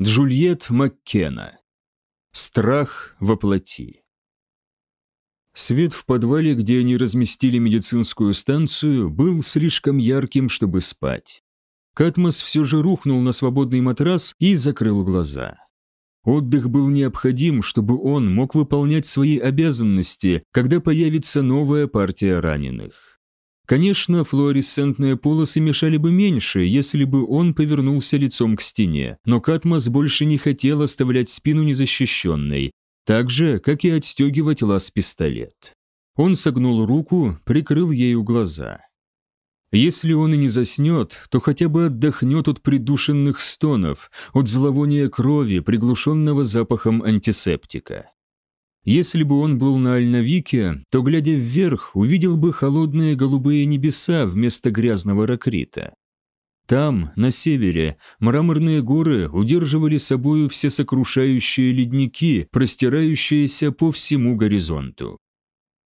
Джульет Маккена. Страх воплоти. Свет в подвале, где они разместили медицинскую станцию, был слишком ярким, чтобы спать. Катмос все же рухнул на свободный матрас и закрыл глаза. Отдых был необходим, чтобы он мог выполнять свои обязанности, когда появится новая партия раненых. Конечно, флуоресцентные полосы мешали бы меньше, если бы он повернулся лицом к стене, но Катмос больше не хотел оставлять спину незащищенной, так же, как и отстегивать лаз пистолет. Он согнул руку, прикрыл ею глаза. Если он и не заснет, то хотя бы отдохнет от придушенных стонов, от зловония крови, приглушенного запахом антисептика. Если бы он был на Альновике, то, глядя вверх, увидел бы холодные голубые небеса вместо грязного ракрита. Там, на севере, мраморные горы удерживали собою все сокрушающие ледники, простирающиеся по всему горизонту.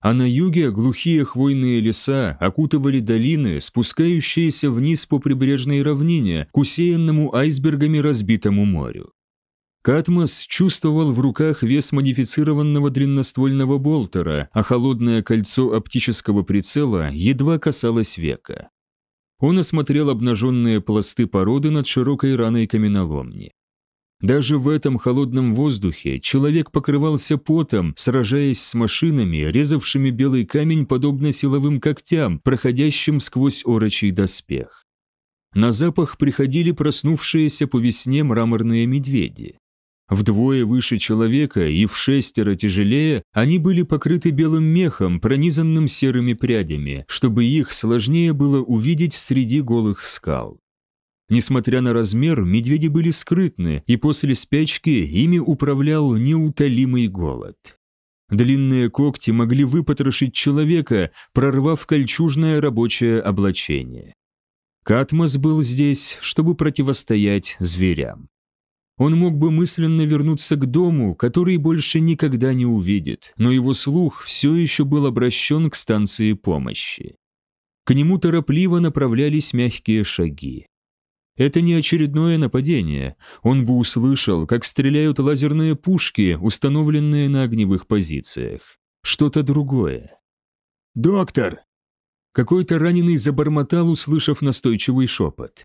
А на юге глухие хвойные леса окутывали долины, спускающиеся вниз по прибрежной равнине к усеянному айсбергами разбитому морю. Катмос чувствовал в руках вес модифицированного длинноствольного болтера, а холодное кольцо оптического прицела едва касалось века. Он осмотрел обнаженные пласты породы над широкой раной каменоломни. Даже в этом холодном воздухе человек покрывался потом, сражаясь с машинами, резавшими белый камень подобно силовым когтям, проходящим сквозь орочий доспех. На запах приходили проснувшиеся по весне мраморные медведи. Вдвое выше человека и в шестеро тяжелее они были покрыты белым мехом, пронизанным серыми прядями, чтобы их сложнее было увидеть среди голых скал. Несмотря на размер, медведи были скрытны, и после спячки ими управлял неутолимый голод. Длинные когти могли выпотрошить человека, прорвав кольчужное рабочее облачение. Катмос был здесь, чтобы противостоять зверям. Он мог бы мысленно вернуться к дому, который больше никогда не увидит, но его слух все еще был обращен к станции помощи. К нему торопливо направлялись мягкие шаги. Это не очередное нападение. Он бы услышал, как стреляют лазерные пушки, установленные на огневых позициях. Что-то другое. «Доктор!» Какой-то раненый забормотал, услышав настойчивый шепот.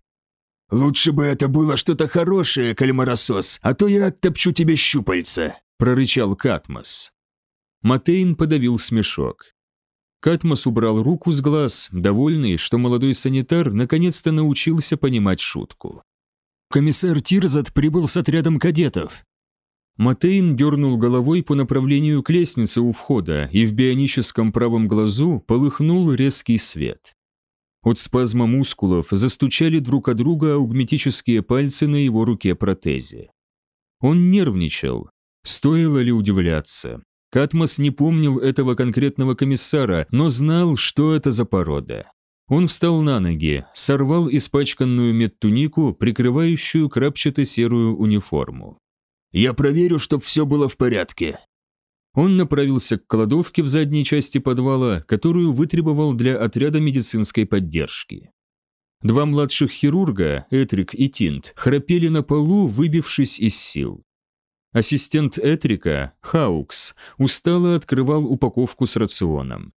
«Лучше бы это было что-то хорошее, кальмаросос, а то я оттопчу тебе щупальца», – прорычал Катмос. Матейн подавил смешок. Катмос убрал руку с глаз, довольный, что молодой санитар наконец-то научился понимать шутку. «Комиссар Тирзат прибыл с отрядом кадетов», Матейн дернул головой по направлению к лестнице у входа, и в бионическом правом глазу полыхнул резкий свет. От спазма мускулов застучали друг о друга аугметические пальцы на его руке протезе. Он нервничал. Стоило ли удивляться? Катмос не помнил этого конкретного комиссара, но знал, что это за порода. Он встал на ноги, сорвал испачканную медтунику, прикрывающую крапчато-серую униформу. «Я проверю, чтоб все было в порядке», он направился к кладовке в задней части подвала, которую вытребовал для отряда медицинской поддержки. Два младших хирурга, Этрик и Тинт, храпели на полу, выбившись из сил. Ассистент Этрика, Хаукс, устало открывал упаковку с рационом.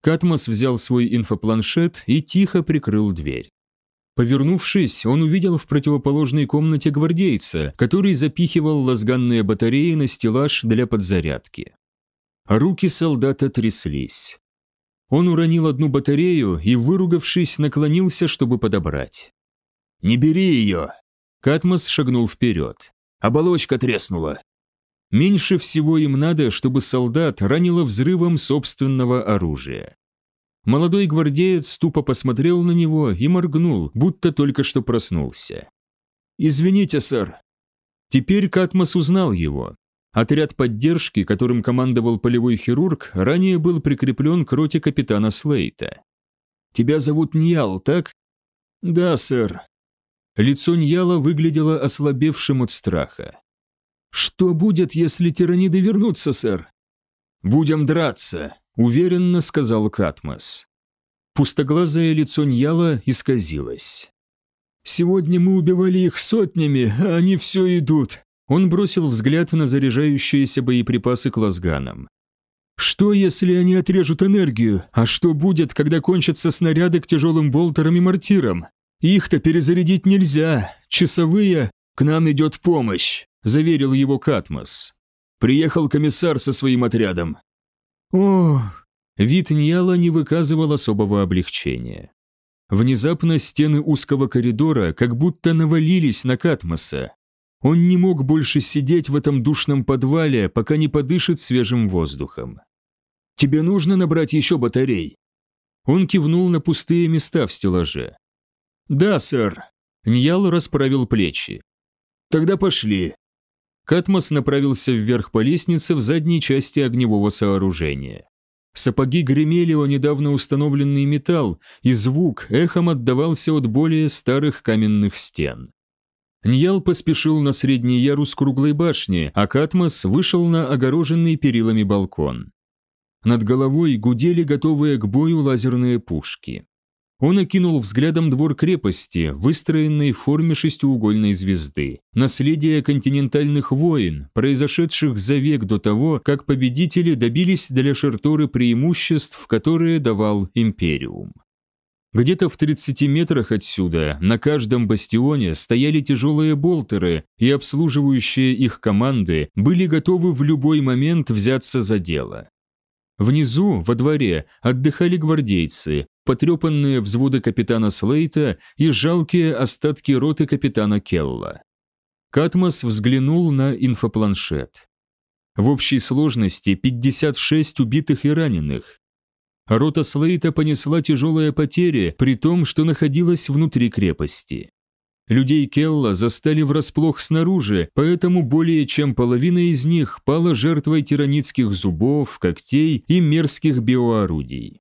Катмос взял свой инфопланшет и тихо прикрыл дверь. Повернувшись, он увидел в противоположной комнате гвардейца, который запихивал лазганные батареи на стеллаж для подзарядки. Руки солдата тряслись. Он уронил одну батарею и, выругавшись, наклонился, чтобы подобрать. «Не бери ее!» Катмос шагнул вперед. «Оболочка треснула!» Меньше всего им надо, чтобы солдат ранило взрывом собственного оружия. Молодой гвардеец тупо посмотрел на него и моргнул, будто только что проснулся. «Извините, сэр». Теперь Катмос узнал его. Отряд поддержки, которым командовал полевой хирург, ранее был прикреплен к роте капитана Слейта. «Тебя зовут Ньял, так?» «Да, сэр». Лицо Ньяла выглядело ослабевшим от страха. «Что будет, если тираниды вернутся, сэр?» «Будем драться», уверенно сказал Катмос. Пустоглазое лицо Ньяла исказилось. «Сегодня мы убивали их сотнями, а они все идут!» Он бросил взгляд на заряжающиеся боеприпасы к лазганам. «Что, если они отрежут энергию? А что будет, когда кончатся снаряды к тяжелым болтерам и мортирам? Их-то перезарядить нельзя. Часовые, к нам идет помощь», — заверил его Катмос. «Приехал комиссар со своим отрядом. Ох! Вид Ньяла не выказывал особого облегчения. Внезапно стены узкого коридора как будто навалились на Катмоса. Он не мог больше сидеть в этом душном подвале, пока не подышит свежим воздухом. «Тебе нужно набрать еще батарей?» Он кивнул на пустые места в стеллаже. «Да, сэр». Ньял расправил плечи. «Тогда пошли. Катмос направился вверх по лестнице в задней части огневого сооружения. Сапоги гремели о недавно установленный металл, и звук эхом отдавался от более старых каменных стен. Ньял поспешил на средний ярус круглой башни, а Катмос вышел на огороженный перилами балкон. Над головой гудели готовые к бою лазерные пушки. Он окинул взглядом двор крепости, выстроенной в форме шестиугольной звезды. Наследие континентальных войн, произошедших за век до того, как победители добились для Шартуры преимуществ, которые давал Империум. Где-то в 30 метрах отсюда на каждом бастионе стояли тяжелые болтеры, и обслуживающие их команды были готовы в любой момент взяться за дело. Внизу, во дворе, отдыхали гвардейцы, потрепанные взводы капитана Слейта и жалкие остатки роты капитана Келла. Катмос взглянул на инфопланшет. В общей сложности 56 убитых и раненых. Рота Слейта понесла тяжелые потери, при том, что находилась внутри крепости. Людей Келла застали врасплох снаружи, поэтому более чем половина из них пала жертвой тиранитских зубов, когтей и мерзких биоорудий.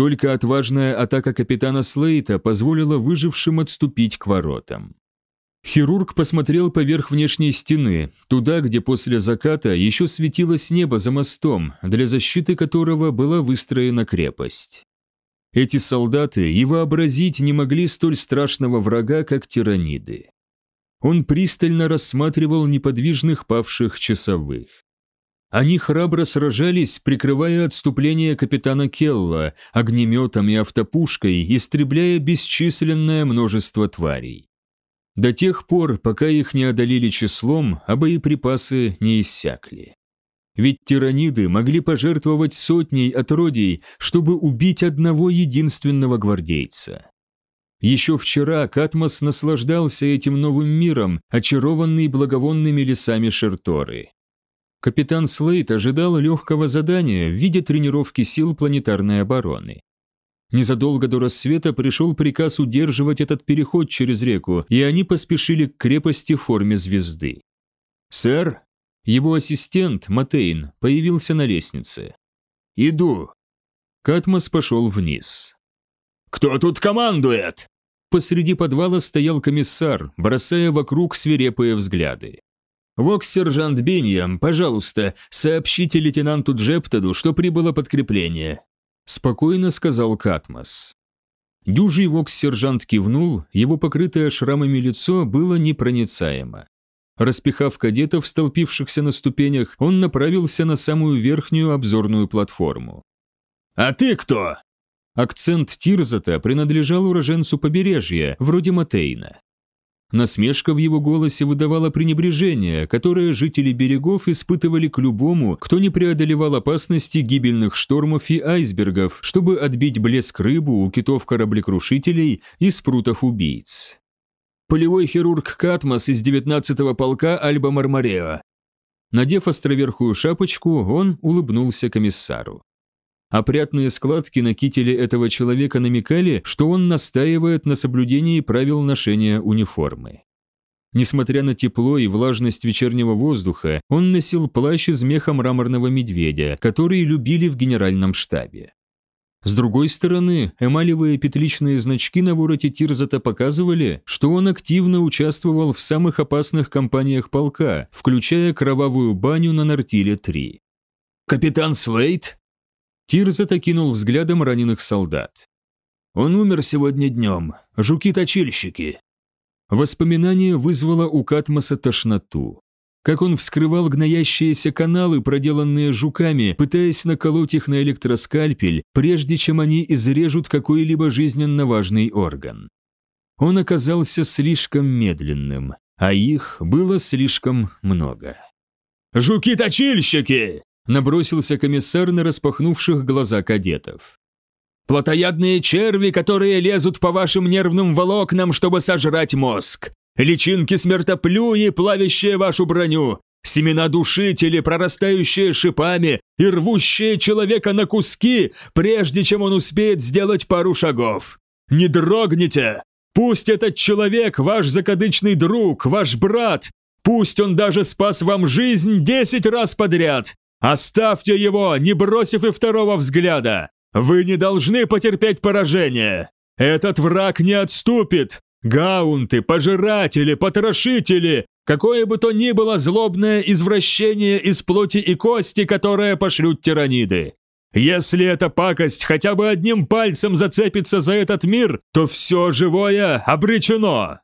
Только отважная атака капитана Слейта позволила выжившим отступить к воротам. Хирург посмотрел поверх внешней стены, туда, где после заката еще светилось небо за мостом, для защиты которого была выстроена крепость. Эти солдаты и вообразить не могли столь страшного врага, как тираниды. Он пристально рассматривал неподвижных павших часовых. Они храбро сражались, прикрывая отступление капитана Келла, огнеметом и автопушкой, истребляя бесчисленное множество тварей. До тех пор, пока их не одолели числом, а боеприпасы не иссякли. Ведь тираниды могли пожертвовать сотней отродий, чтобы убить одного единственного гвардейца. Еще вчера Катмос наслаждался этим новым миром, очарованный благовонными лесами Шерторы. Капитан Слейт ожидал легкого задания в виде тренировки сил планетарной обороны. Незадолго до рассвета пришел приказ удерживать этот переход через реку, и они поспешили к крепости в форме звезды. «Сэр?» Его ассистент, Матейн, появился на лестнице. «Иду». Катмос пошел вниз. «Кто тут командует?» Посреди подвала стоял комиссар, бросая вокруг свирепые взгляды. «Вокс-сержант Беньям, пожалуйста, сообщите лейтенанту Джептеду, что прибыло подкрепление», – спокойно сказал Катмос. Дюжий вокс-сержант кивнул, его покрытое шрамами лицо было непроницаемо. Распихав кадетов, столпившихся на ступенях, он направился на самую верхнюю обзорную платформу. «А ты кто?» Акцент Тирзата принадлежал уроженцу побережья, вроде Матейна. Насмешка в его голосе выдавала пренебрежение, которое жители берегов испытывали к любому, кто не преодолевал опасности гибельных штормов и айсбергов, чтобы отбить блеск рыбу у китов-кораблекрушителей и спрутов-убийц. Полевой хирург Катмос из 19-го полка Альба Мармареа. Надев островерхую шапочку, он улыбнулся комиссару. Опрятные складки на кителе этого человека намекали, что он настаивает на соблюдении правил ношения униформы. Несмотря на тепло и влажность вечернего воздуха, он носил плащ из меха мраморного медведя, который любили в генеральном штабе. С другой стороны, эмалевые петличные значки на вороте Тирзата показывали, что он активно участвовал в самых опасных кампаниях полка, включая кровавую баню на Нортиле 3 «Капитан Слейд?» Тир окинул взглядом раненых солдат. «Он умер сегодня днем. Жуки-точильщики». Воспоминание вызвало у Катмоса тошноту. Как он вскрывал гноящиеся каналы, проделанные жуками, пытаясь наколоть их на электроскальпель, прежде чем они изрежут какой-либо жизненно важный орган. Он оказался слишком медленным, а их было слишком много. «Жуки-точильщики!» набросился комиссар на распахнувших глаза кадетов. «Плотоядные черви, которые лезут по вашим нервным волокнам, чтобы сожрать мозг! Личинки смертоплюи, плавящие вашу броню! Семена душители, прорастающие шипами и рвущие человека на куски, прежде чем он успеет сделать пару шагов! Не дрогните! Пусть этот человек ваш закадычный друг, ваш брат, Пусть он даже спас вам жизнь десять раз подряд, Оставьте его, не бросив и второго взгляда. Вы не должны потерпеть поражение. Этот враг не отступит. Гаунты, пожиратели, потрошители, какое бы то ни было злобное извращение из плоти и кости, которое пошлют тираниды. Если эта пакость хотя бы одним пальцем зацепится за этот мир, то все живое обречено.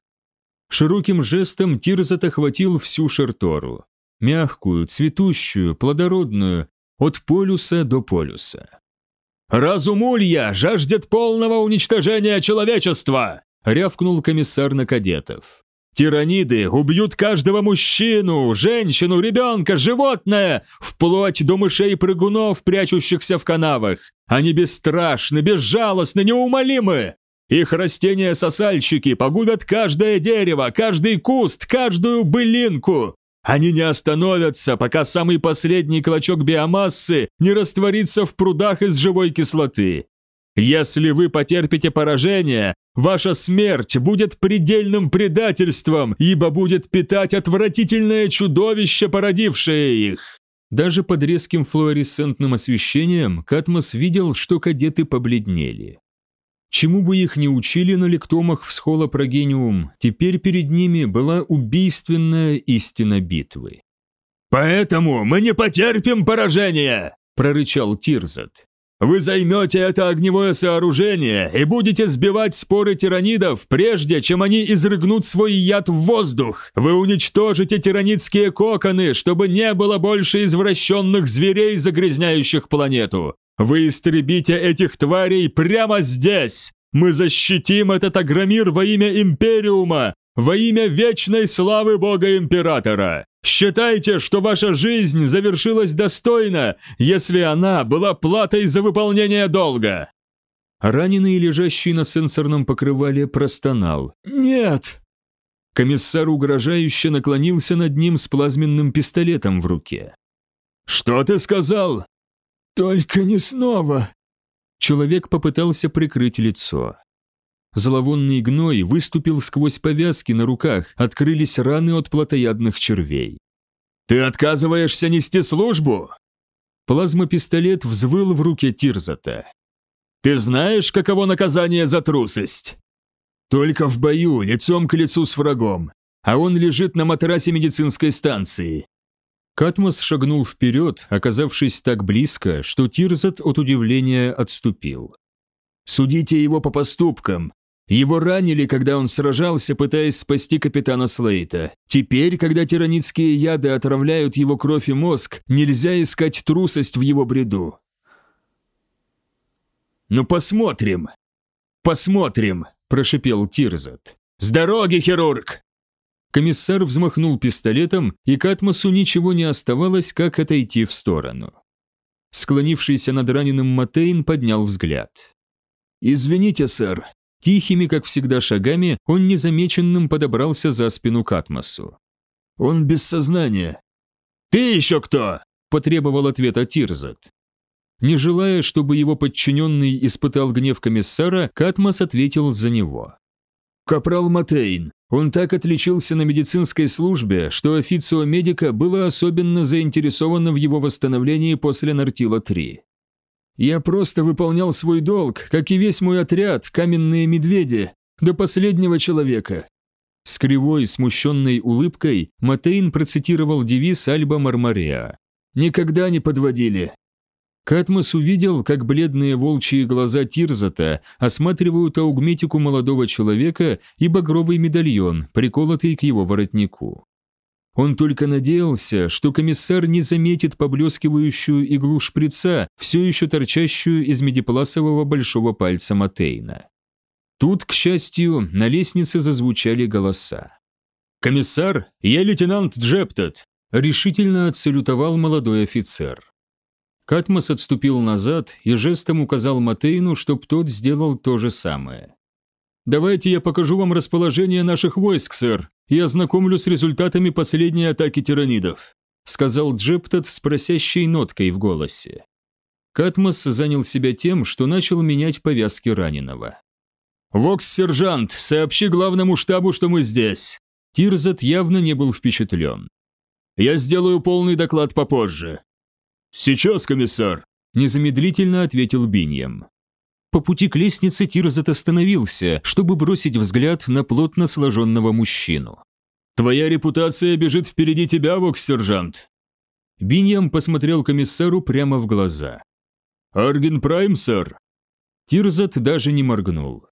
Широким жестом Тирзат охватил всю Шертору мягкую, цветущую, плодородную, от полюса до полюса. «Разумулья жаждет полного уничтожения человечества!» — рявкнул комиссар на кадетов. «Тираниды убьют каждого мужчину, женщину, ребенка, животное, вплоть до мышей и прыгунов, прячущихся в канавах. Они бесстрашны, безжалостны, неумолимы. Их растения-сосальщики погубят каждое дерево, каждый куст, каждую былинку. Они не остановятся, пока самый последний клочок биомассы не растворится в прудах из живой кислоты. Если вы потерпите поражение, ваша смерть будет предельным предательством, ибо будет питать отвратительное чудовище, породившее их. Даже под резким флуоресцентным освещением Катмос видел, что кадеты побледнели. Чему бы их ни учили на лектомах в схола прогениум, теперь перед ними была убийственная истина битвы. «Поэтому мы не потерпим поражения!» – прорычал Тирзат. «Вы займете это огневое сооружение и будете сбивать споры тиранидов, прежде чем они изрыгнут свой яд в воздух! Вы уничтожите тиранидские коконы, чтобы не было больше извращенных зверей, загрязняющих планету! Вы истребите этих тварей прямо здесь! Мы защитим этот агромир во имя Империума, во имя вечной славы Бога Императора! Считайте, что ваша жизнь завершилась достойно, если она была платой за выполнение долга!» Раненый, лежащий на сенсорном покрывале, простонал. «Нет!» Комиссар угрожающе наклонился над ним с плазменным пистолетом в руке. «Что ты сказал?» «Только не снова!» Человек попытался прикрыть лицо. Зловонный гной выступил сквозь повязки на руках, открылись раны от плотоядных червей. «Ты отказываешься нести службу?» Плазмопистолет взвыл в руке Тирзата. «Ты знаешь, каково наказание за трусость?» «Только в бою, лицом к лицу с врагом, а он лежит на матрасе медицинской станции. Катмос шагнул вперед, оказавшись так близко, что Тирзат от удивления отступил. «Судите его по поступкам. Его ранили, когда он сражался, пытаясь спасти капитана Слейта. Теперь, когда тиранитские яды отравляют его кровь и мозг, нельзя искать трусость в его бреду». «Ну посмотрим! Посмотрим!» – прошипел Тирзат. «С дороги, хирург!» Комиссар взмахнул пистолетом, и Катмосу ничего не оставалось, как отойти в сторону. Склонившийся над раненым Матейн поднял взгляд. «Извините, сэр». Тихими, как всегда, шагами он незамеченным подобрался за спину Катмосу. «Он без сознания». «Ты еще кто?» – потребовал ответа Тирзат. Не желая, чтобы его подчиненный испытал гнев комиссара, Катмос ответил за него. «Капрал Матейн, он так отличился на медицинской службе, что официо медика было особенно заинтересовано в его восстановлении после Нортила-3. «Я просто выполнял свой долг, как и весь мой отряд, каменные медведи, до последнего человека». С кривой, смущенной улыбкой Матейн процитировал девиз Альба Мармареа. «Никогда не подводили, Катмос увидел, как бледные волчьи глаза Тирзата осматривают аугметику молодого человека и багровый медальон, приколотый к его воротнику. Он только надеялся, что комиссар не заметит поблескивающую иглу шприца, все еще торчащую из медипласового большого пальца Матейна. Тут, к счастью, на лестнице зазвучали голоса. «Комиссар, я лейтенант Джептот!» – решительно отсалютовал молодой офицер. Катмос отступил назад и жестом указал Матейну, чтоб тот сделал то же самое. «Давайте я покажу вам расположение наших войск, сэр, и ознакомлю с результатами последней атаки тиранидов», сказал Джептот с просящей ноткой в голосе. Катмос занял себя тем, что начал менять повязки раненого. «Вокс-сержант, сообщи главному штабу, что мы здесь!» Тирзат явно не был впечатлен. «Я сделаю полный доклад попозже. «Сейчас, комиссар!» – незамедлительно ответил Биньям. По пути к лестнице Тирзет остановился, чтобы бросить взгляд на плотно сложенного мужчину. «Твоя репутация бежит впереди тебя, вокс-сержант!» Биньям посмотрел комиссару прямо в глаза. «Арген Прайм, сэр!» Тирзет даже не моргнул.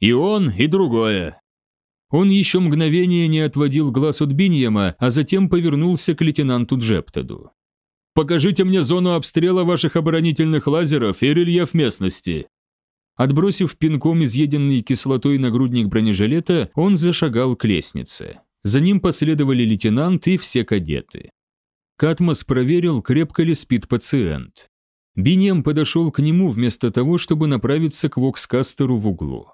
«И он, и другое!» Он еще мгновение не отводил глаз от Биньяма, а затем повернулся к лейтенанту Джептеду. Покажите мне зону обстрела ваших оборонительных лазеров и рельеф местности». Отбросив пинком изъеденный кислотой нагрудник бронежилета, он зашагал к лестнице. За ним последовали лейтенант и все кадеты. Катмос проверил, крепко ли спит пациент. Бинием подошел к нему вместо того, чтобы направиться к вокскастеру в углу.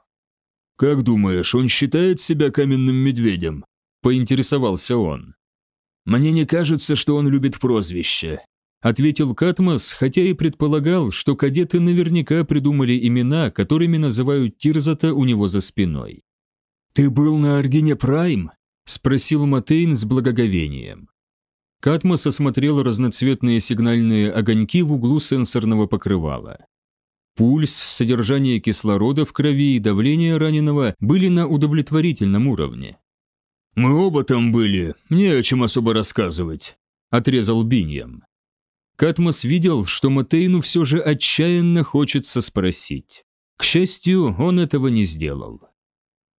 «Как думаешь, он считает себя каменным медведем?» – поинтересовался он. «Мне не кажется, что он любит прозвище», ответил Катмос, хотя и предполагал, что кадеты наверняка придумали имена, которыми называют Тирзата у него за спиной. «Ты был на Аргине Прайм?» – спросил Матейн с благоговением. Катмос осмотрел разноцветные сигнальные огоньки в углу сенсорного покрывала. Пульс, содержание кислорода в крови и давление раненого были на удовлетворительном уровне. «Мы оба там были, не о чем особо рассказывать», – отрезал Биньям. Катмос видел, что Матейну все же отчаянно хочется спросить. К счастью, он этого не сделал.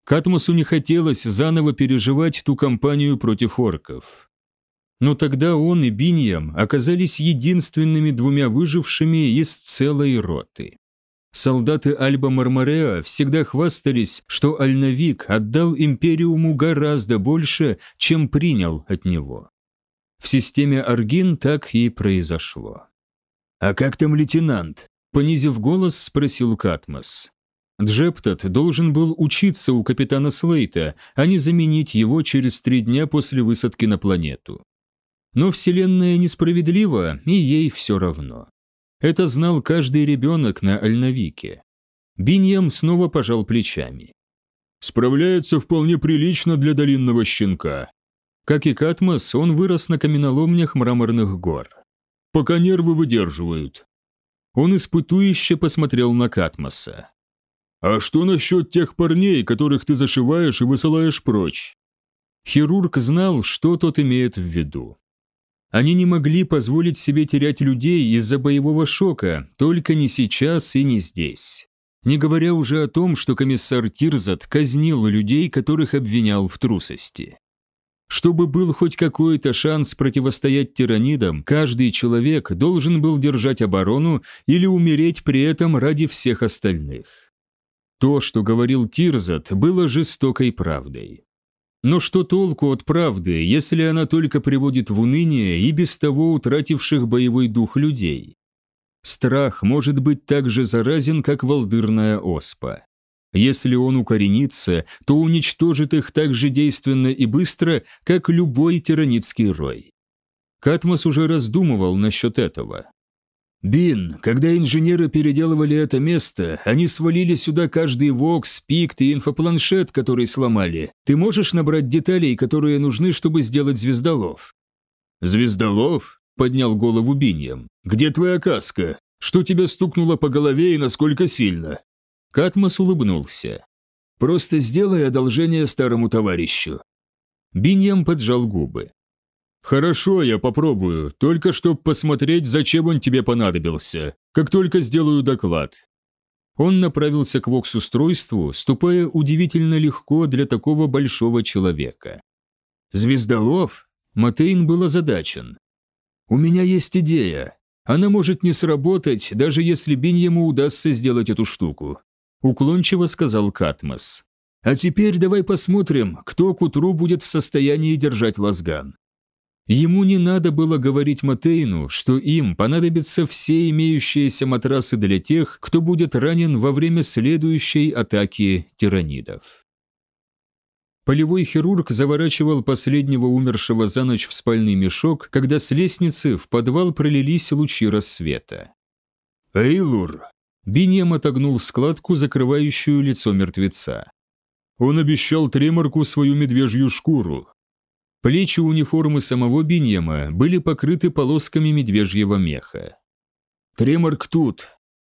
Катмосу не хотелось заново переживать ту кампанию против орков. Но тогда он и Биньям оказались единственными двумя выжившими из целой роты. Солдаты Альба Мармареа всегда хвастались, что Альновик отдал Империуму гораздо больше, чем принял от него. В системе Аргин так и произошло. «А как там лейтенант?» — понизив голос, спросил Катмос. Джептот должен был учиться у капитана Слейта, а не заменить его через три дня после высадки на планету. Но Вселенная несправедлива, и ей все равно. Это знал каждый ребенок на Альновике. Биньям снова пожал плечами. «Справляется вполне прилично для долинного щенка. Как и Катмос, он вырос на каменоломнях мраморных гор. «Пока нервы выдерживают». Он испытующе посмотрел на Катмоса. «А что насчет тех парней, которых ты зашиваешь и высылаешь прочь?» Хирург знал, что тот имеет в виду. Они не могли позволить себе терять людей из-за боевого шока, только не сейчас и не здесь. Не говоря уже о том, что комиссар Тирзат казнил людей, которых обвинял в трусости. Чтобы был хоть какой-то шанс противостоять тиранидам, каждый человек должен был держать оборону или умереть при этом ради всех остальных. То, что говорил Тирзат, было жестокой правдой. Но что толку от правды, если она только приводит в уныние и без того утративших боевой дух людей? Страх может быть так же заразен, как волдырная оспа. Если он укоренится, то уничтожит их так же действенно и быстро, как любой тиранитский рой. Катмос уже раздумывал насчет этого. «Бин, когда инженеры переделывали это место, они свалили сюда каждый вокс, пикт и инфопланшет, который сломали. Ты можешь набрать деталей, которые нужны, чтобы сделать звездолов?» «Звездолов?» — поднял голову Биньям. «Где твоя каска? Что тебя стукнуло по голове и насколько сильно? Катмос улыбнулся. «Просто сделай одолжение старому товарищу». Биньям поджал губы. «Хорошо, я попробую, только чтоб посмотреть, зачем он тебе понадобился, как только сделаю доклад». Он направился к вокс-устройству, ступая удивительно легко для такого большого человека. «Звездолов?» Матейн был озадачен. «У меня есть идея. Она может не сработать, даже если Биньему удастся сделать эту штуку уклончиво сказал Катмос. А теперь давай посмотрим, кто к утру будет в состоянии держать лазган. Ему не надо было говорить Матейну, что им понадобятся все имеющиеся матрасы для тех, кто будет ранен во время следующей атаки тиранидов. Полевой хирург заворачивал последнего умершего за ночь в спальный мешок, когда с лестницы в подвал пролились лучи рассвета. «Эйлур!» Биньям отогнул складку, закрывающую лицо мертвеца. Он обещал Треморку свою медвежью шкуру. Плечи униформы самого Биньяма были покрыты полосками медвежьего меха. «Треморк тут!»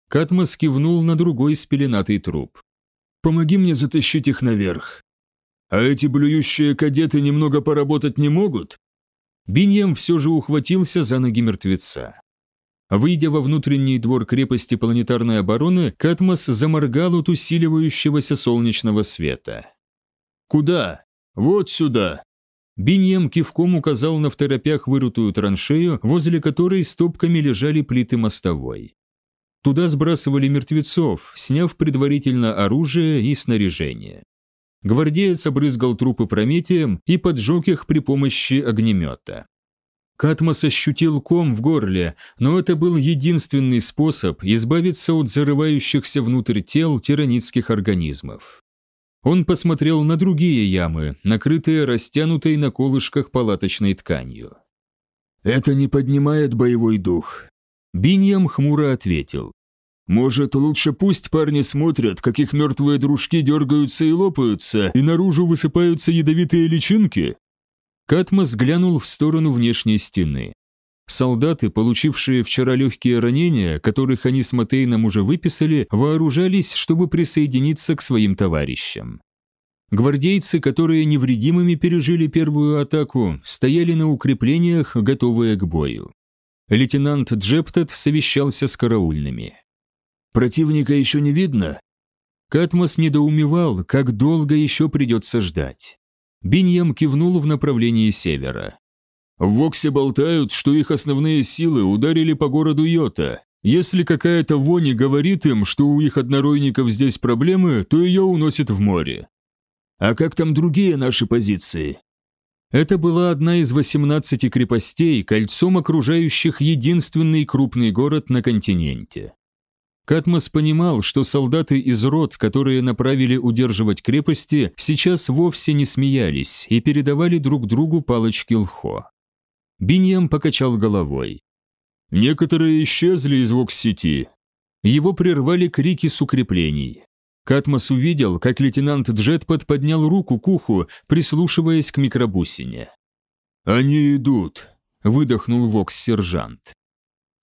Катмос кивнул на другой спеленатый труп. «Помоги мне затащить их наверх!» «А эти блюющие кадеты немного поработать не могут?» Биньям все же ухватился за ноги мертвеца. Выйдя во внутренний двор крепости планетарной обороны, Катмос заморгал от усиливающегося солнечного света. «Куда? Вот сюда!» Биньям кивком указал на в второпях вырутую траншею, возле которой стопками лежали плиты мостовой. Туда сбрасывали мертвецов, сняв предварительно оружие и снаряжение. Гвардеец обрызгал трупы прометием и поджег их при помощи огнемета. Катмос ощутил ком в горле, но это был единственный способ избавиться от зарывающихся внутрь тел тиранитских организмов. Он посмотрел на другие ямы, накрытые растянутой на колышках палаточной тканью. «Это не поднимает боевой дух», — Биньям хмуро ответил. «Может, лучше пусть парни смотрят, как их мертвые дружки дергаются и лопаются, и наружу высыпаются ядовитые личинки?» Катмос глянул в сторону внешней стены. Солдаты, получившие вчера легкие ранения, которых они с Матейном уже выписали, вооружались, чтобы присоединиться к своим товарищам. Гвардейцы, которые невредимыми пережили первую атаку, стояли на укреплениях, готовые к бою. Лейтенант Джептед совещался с караульными. «Противника еще не видно?» Катмос недоумевал, как долго еще придется ждать. Биньям кивнул в направлении севера. В Воксе болтают, что их основные силы ударили по городу Йота. Если какая-то вони говорит им, что у их одноройников здесь проблемы, то ее уносят в море. А как там другие наши позиции? Это была одна из 18 крепостей, кольцом окружающих единственный крупный город на континенте. Катмос понимал, что солдаты из рот, которые направили удерживать крепости, сейчас вовсе не смеялись и передавали друг другу палочки лхо. Биньям покачал головой. «Некоторые исчезли из вокс-сети». Его прервали крики с укреплений. Катмос увидел, как лейтенант Джетпад поднял руку к уху, прислушиваясь к микробусине. «Они идут», — выдохнул вокс-сержант.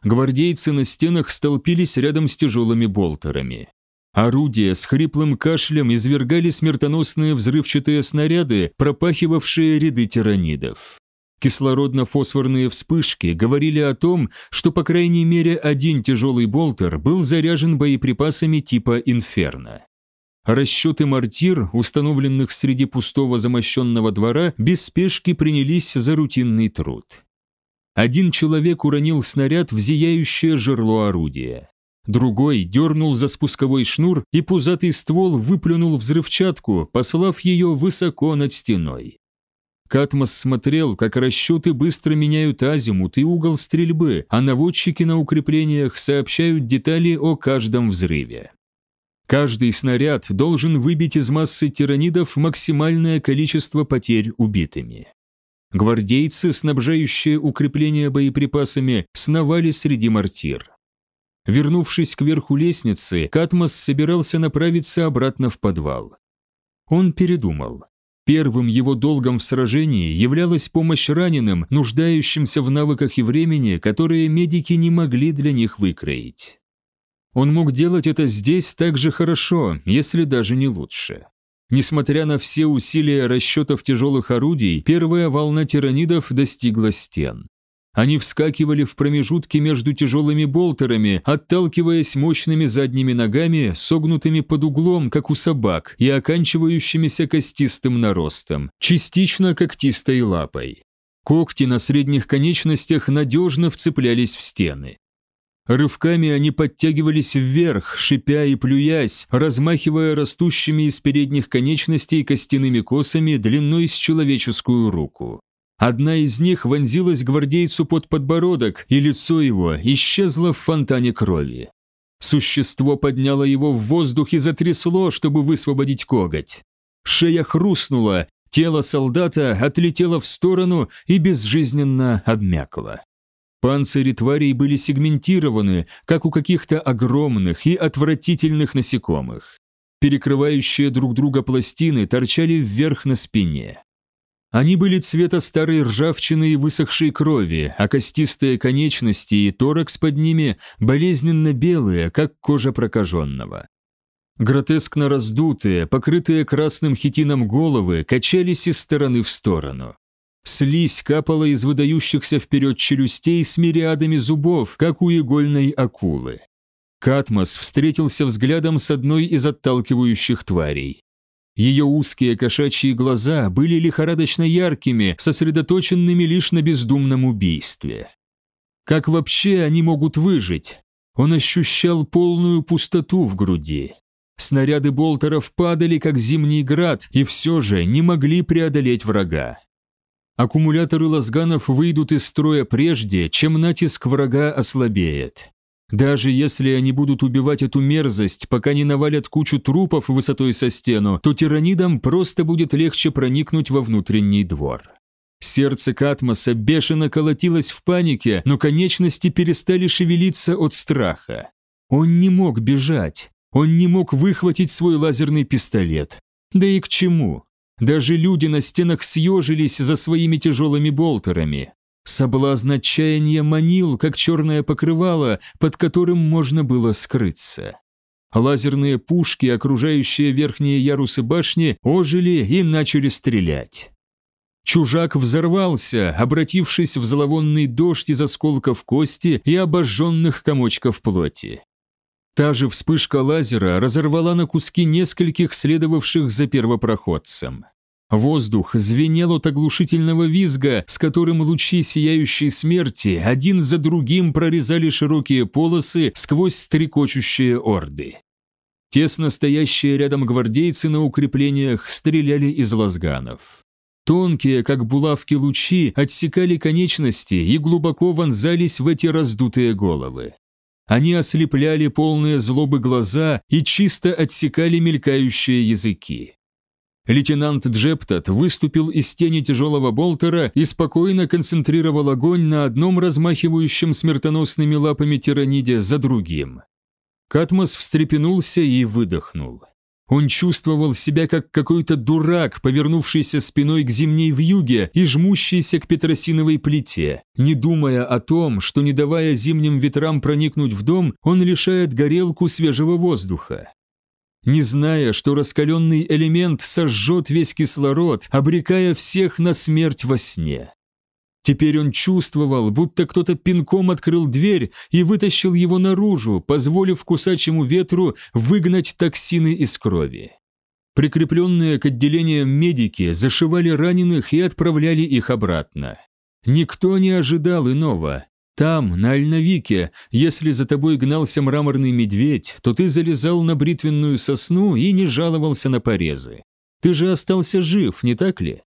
Гвардейцы на стенах столпились рядом с тяжелыми болтерами. Орудия с хриплым кашлем извергали смертоносные взрывчатые снаряды, пропахивавшие ряды тиранидов. Кислородно-фосфорные вспышки говорили о том, что по крайней мере один тяжелый болтер был заряжен боеприпасами типа «Инферно». Расчеты мортир, установленных среди пустого замощенного двора, без спешки принялись за рутинный труд. Один человек уронил снаряд в зияющее жерло орудия. Другой дернул за спусковой шнур, и пузатый ствол выплюнул взрывчатку, послав ее высоко над стеной. Катмос смотрел, как расчеты быстро меняют азимут и угол стрельбы, а наводчики на укреплениях сообщают детали о каждом взрыве. Каждый снаряд должен выбить из массы тиранидов максимальное количество потерь убитыми. Гвардейцы, снабжающие укрепления боеприпасами, сновали среди мортир. Вернувшись к верху лестницы, Катмос собирался направиться обратно в подвал. Он передумал. Первым его долгом в сражении являлась помощь раненым, нуждающимся в навыках и времени, которые медики не могли для них выкроить. Он мог делать это здесь так же хорошо, если даже не лучше. Несмотря на все усилия расчетов тяжелых орудий, первая волна тиранидов достигла стен. Они вскакивали в промежутки между тяжелыми болтерами, отталкиваясь мощными задними ногами, согнутыми под углом, как у собак, и оканчивающимися костистым наростом, частично когтистой лапой. Когти на средних конечностях надежно вцеплялись в стены. Рывками они подтягивались вверх, шипя и плюясь, размахивая растущими из передних конечностей костяными косами длиной с человеческую руку. Одна из них вонзилась гвардейцу под подбородок, и лицо его исчезло в фонтане крови. Существо подняло его в воздух и затрясло, чтобы высвободить коготь. Шея хрустнула, тело солдата отлетело в сторону и безжизненно обмякло. Панцири тварей были сегментированы, как у каких-то огромных и отвратительных насекомых. Перекрывающие друг друга пластины торчали вверх на спине. Они были цвета старой ржавчины и высохшей крови, а костистые конечности и торакс под ними болезненно белые, как кожа прокаженного. Гротескно раздутые, покрытые красным хитином головы качались из стороны в сторону. Слизь капала из выдающихся вперед челюстей с мириадами зубов, как у игольной акулы. Катмос встретился взглядом с одной из отталкивающих тварей. Ее узкие кошачьи глаза были лихорадочно яркими, сосредоточенными лишь на бездумном убийстве. Как вообще они могут выжить? Он ощущал полную пустоту в груди. Снаряды болтеров падали, как зимний град, и все же не могли преодолеть врага. Аккумуляторы лазганов выйдут из строя прежде, чем натиск врага ослабеет. Даже если они будут убивать эту мерзость, пока не навалят кучу трупов высотой со стену, то тиранидам просто будет легче проникнуть во внутренний двор. Сердце Катмоса бешено колотилось в панике, но конечности перестали шевелиться от страха. Он не мог бежать, он не мог выхватить свой лазерный пистолет. Да и к чему? Даже люди на стенах съежились за своими тяжелыми болтерами. Соблазн отчаяния манил, как черное покрывало, под которым можно было скрыться. Лазерные пушки, окружающие верхние ярусы башни, ожили и начали стрелять. Чужак взорвался, обратившись в зловонный дождь из осколков кости и обожженных комочков плоти. Та же вспышка лазера разорвала на куски нескольких следовавших за первопроходцем. Воздух звенел от оглушительного визга, с которым лучи сияющей смерти один за другим прорезали широкие полосы сквозь стрекочущие орды. Тесно стоящие рядом гвардейцы на укреплениях стреляли из лазганов. Тонкие, как булавки лучи, отсекали конечности и глубоко вонзались в эти раздутые головы. Они ослепляли полные злобы глаза и чисто отсекали мелькающие языки. Лейтенант Джептат выступил из тени тяжелого болтера и спокойно концентрировал огонь на одном размахивающем смертоносными лапами тираниде за другим. Катмос встрепенулся и выдохнул. Он чувствовал себя как какой-то дурак, повернувшийся спиной к зимней вьюге и жмущийся к петросиновой плите. Не думая о том, что не давая зимним ветрам проникнуть в дом, он лишает горелку свежего воздуха. Не зная, что раскаленный элемент сожжет весь кислород, обрекая всех на смерть во сне. Теперь он чувствовал, будто кто-то пинком открыл дверь и вытащил его наружу, позволив кусачему ветру выгнать токсины из крови. Прикрепленные к отделениям медики зашивали раненых и отправляли их обратно. Никто не ожидал иного. Там, на Альновике, если за тобой гнался мраморный медведь, то ты залезал на бритвенную сосну и не жаловался на порезы. Ты же остался жив, не так ли?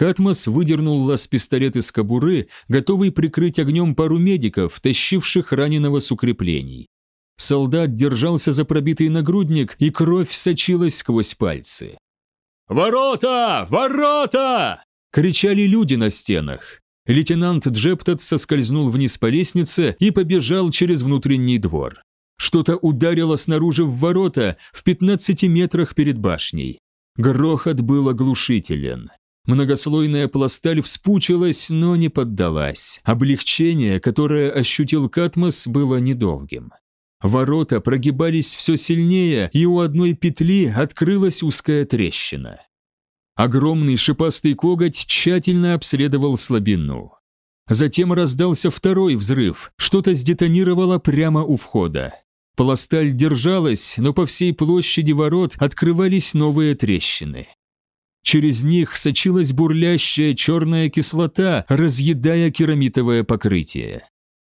Катмос выдернул лаз-пистолет из кобуры, готовый прикрыть огнем пару медиков, тащивших раненого с укреплений. Солдат держался за пробитый нагрудник, и кровь сочилась сквозь пальцы. «Ворота! Ворота!» — кричали люди на стенах. Лейтенант Джептот соскользнул вниз по лестнице и побежал через внутренний двор. Что-то ударило снаружи в ворота в 15 метрах перед башней. Грохот был оглушителен. Многослойная пласталь вспучилась, но не поддалась. Облегчение, которое ощутил Катмос, было недолгим. Ворота прогибались все сильнее, и у одной петли открылась узкая трещина. Огромный шипастый коготь тщательно обследовал слабину. Затем раздался второй взрыв, что-то сдетонировало прямо у входа. Пласталь держалась, но по всей площади ворот открывались новые трещины. Через них сочилась бурлящая черная кислота, разъедая керамитовое покрытие.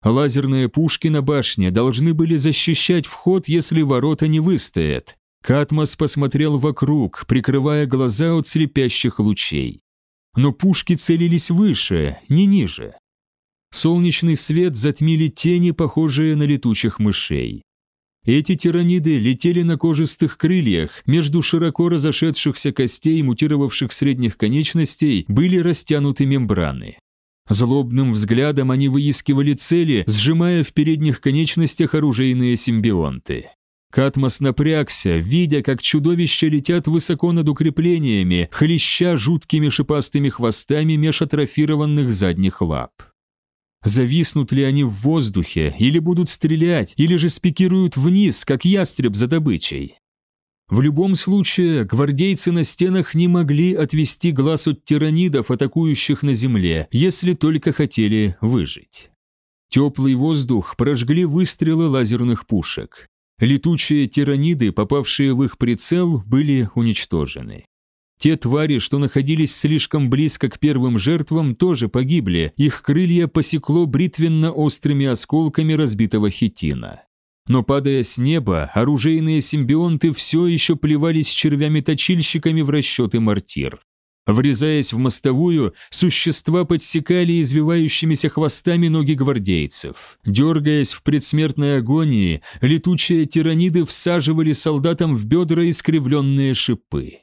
Лазерные пушки на башне должны были защищать вход, если ворота не выстоят. Катмос посмотрел вокруг, прикрывая глаза от слепящих лучей. Но пушки целились выше, не ниже. Солнечный свет затмили тени, похожие на летучих мышей. Эти тираниды летели на кожистых крыльях, между широко разошедшихся костей и мутировавших средних конечностей были растянуты мембраны. Злобным взглядом они выискивали цели, сжимая в передних конечностях оружейные симбионты. Катмос напрягся, видя, как чудовища летят высоко над укреплениями, хлеща жуткими шипастыми хвостами меж атрофированных задних лап. Зависнут ли они в воздухе, или будут стрелять, или же спикируют вниз, как ястреб за добычей? В любом случае, гвардейцы на стенах не могли отвести глаз от тиранидов, атакующих на земле, если только хотели выжить. Теплый воздух прожгли выстрелы лазерных пушек. Летучие тираниды, попавшие в их прицел, были уничтожены. Те твари, что находились слишком близко к первым жертвам, тоже погибли, их крылья посекло бритвенно-острыми осколками разбитого хитина. Но падая с неба, оружейные симбионты все еще плевались червями-точильщиками в расчеты мортир. Врезаясь в мостовую, существа подсекали извивающимися хвостами ноги гвардейцев. Дергаясь в предсмертной агонии, летучие тираниды всаживали солдатам в бедра искривленные шипы.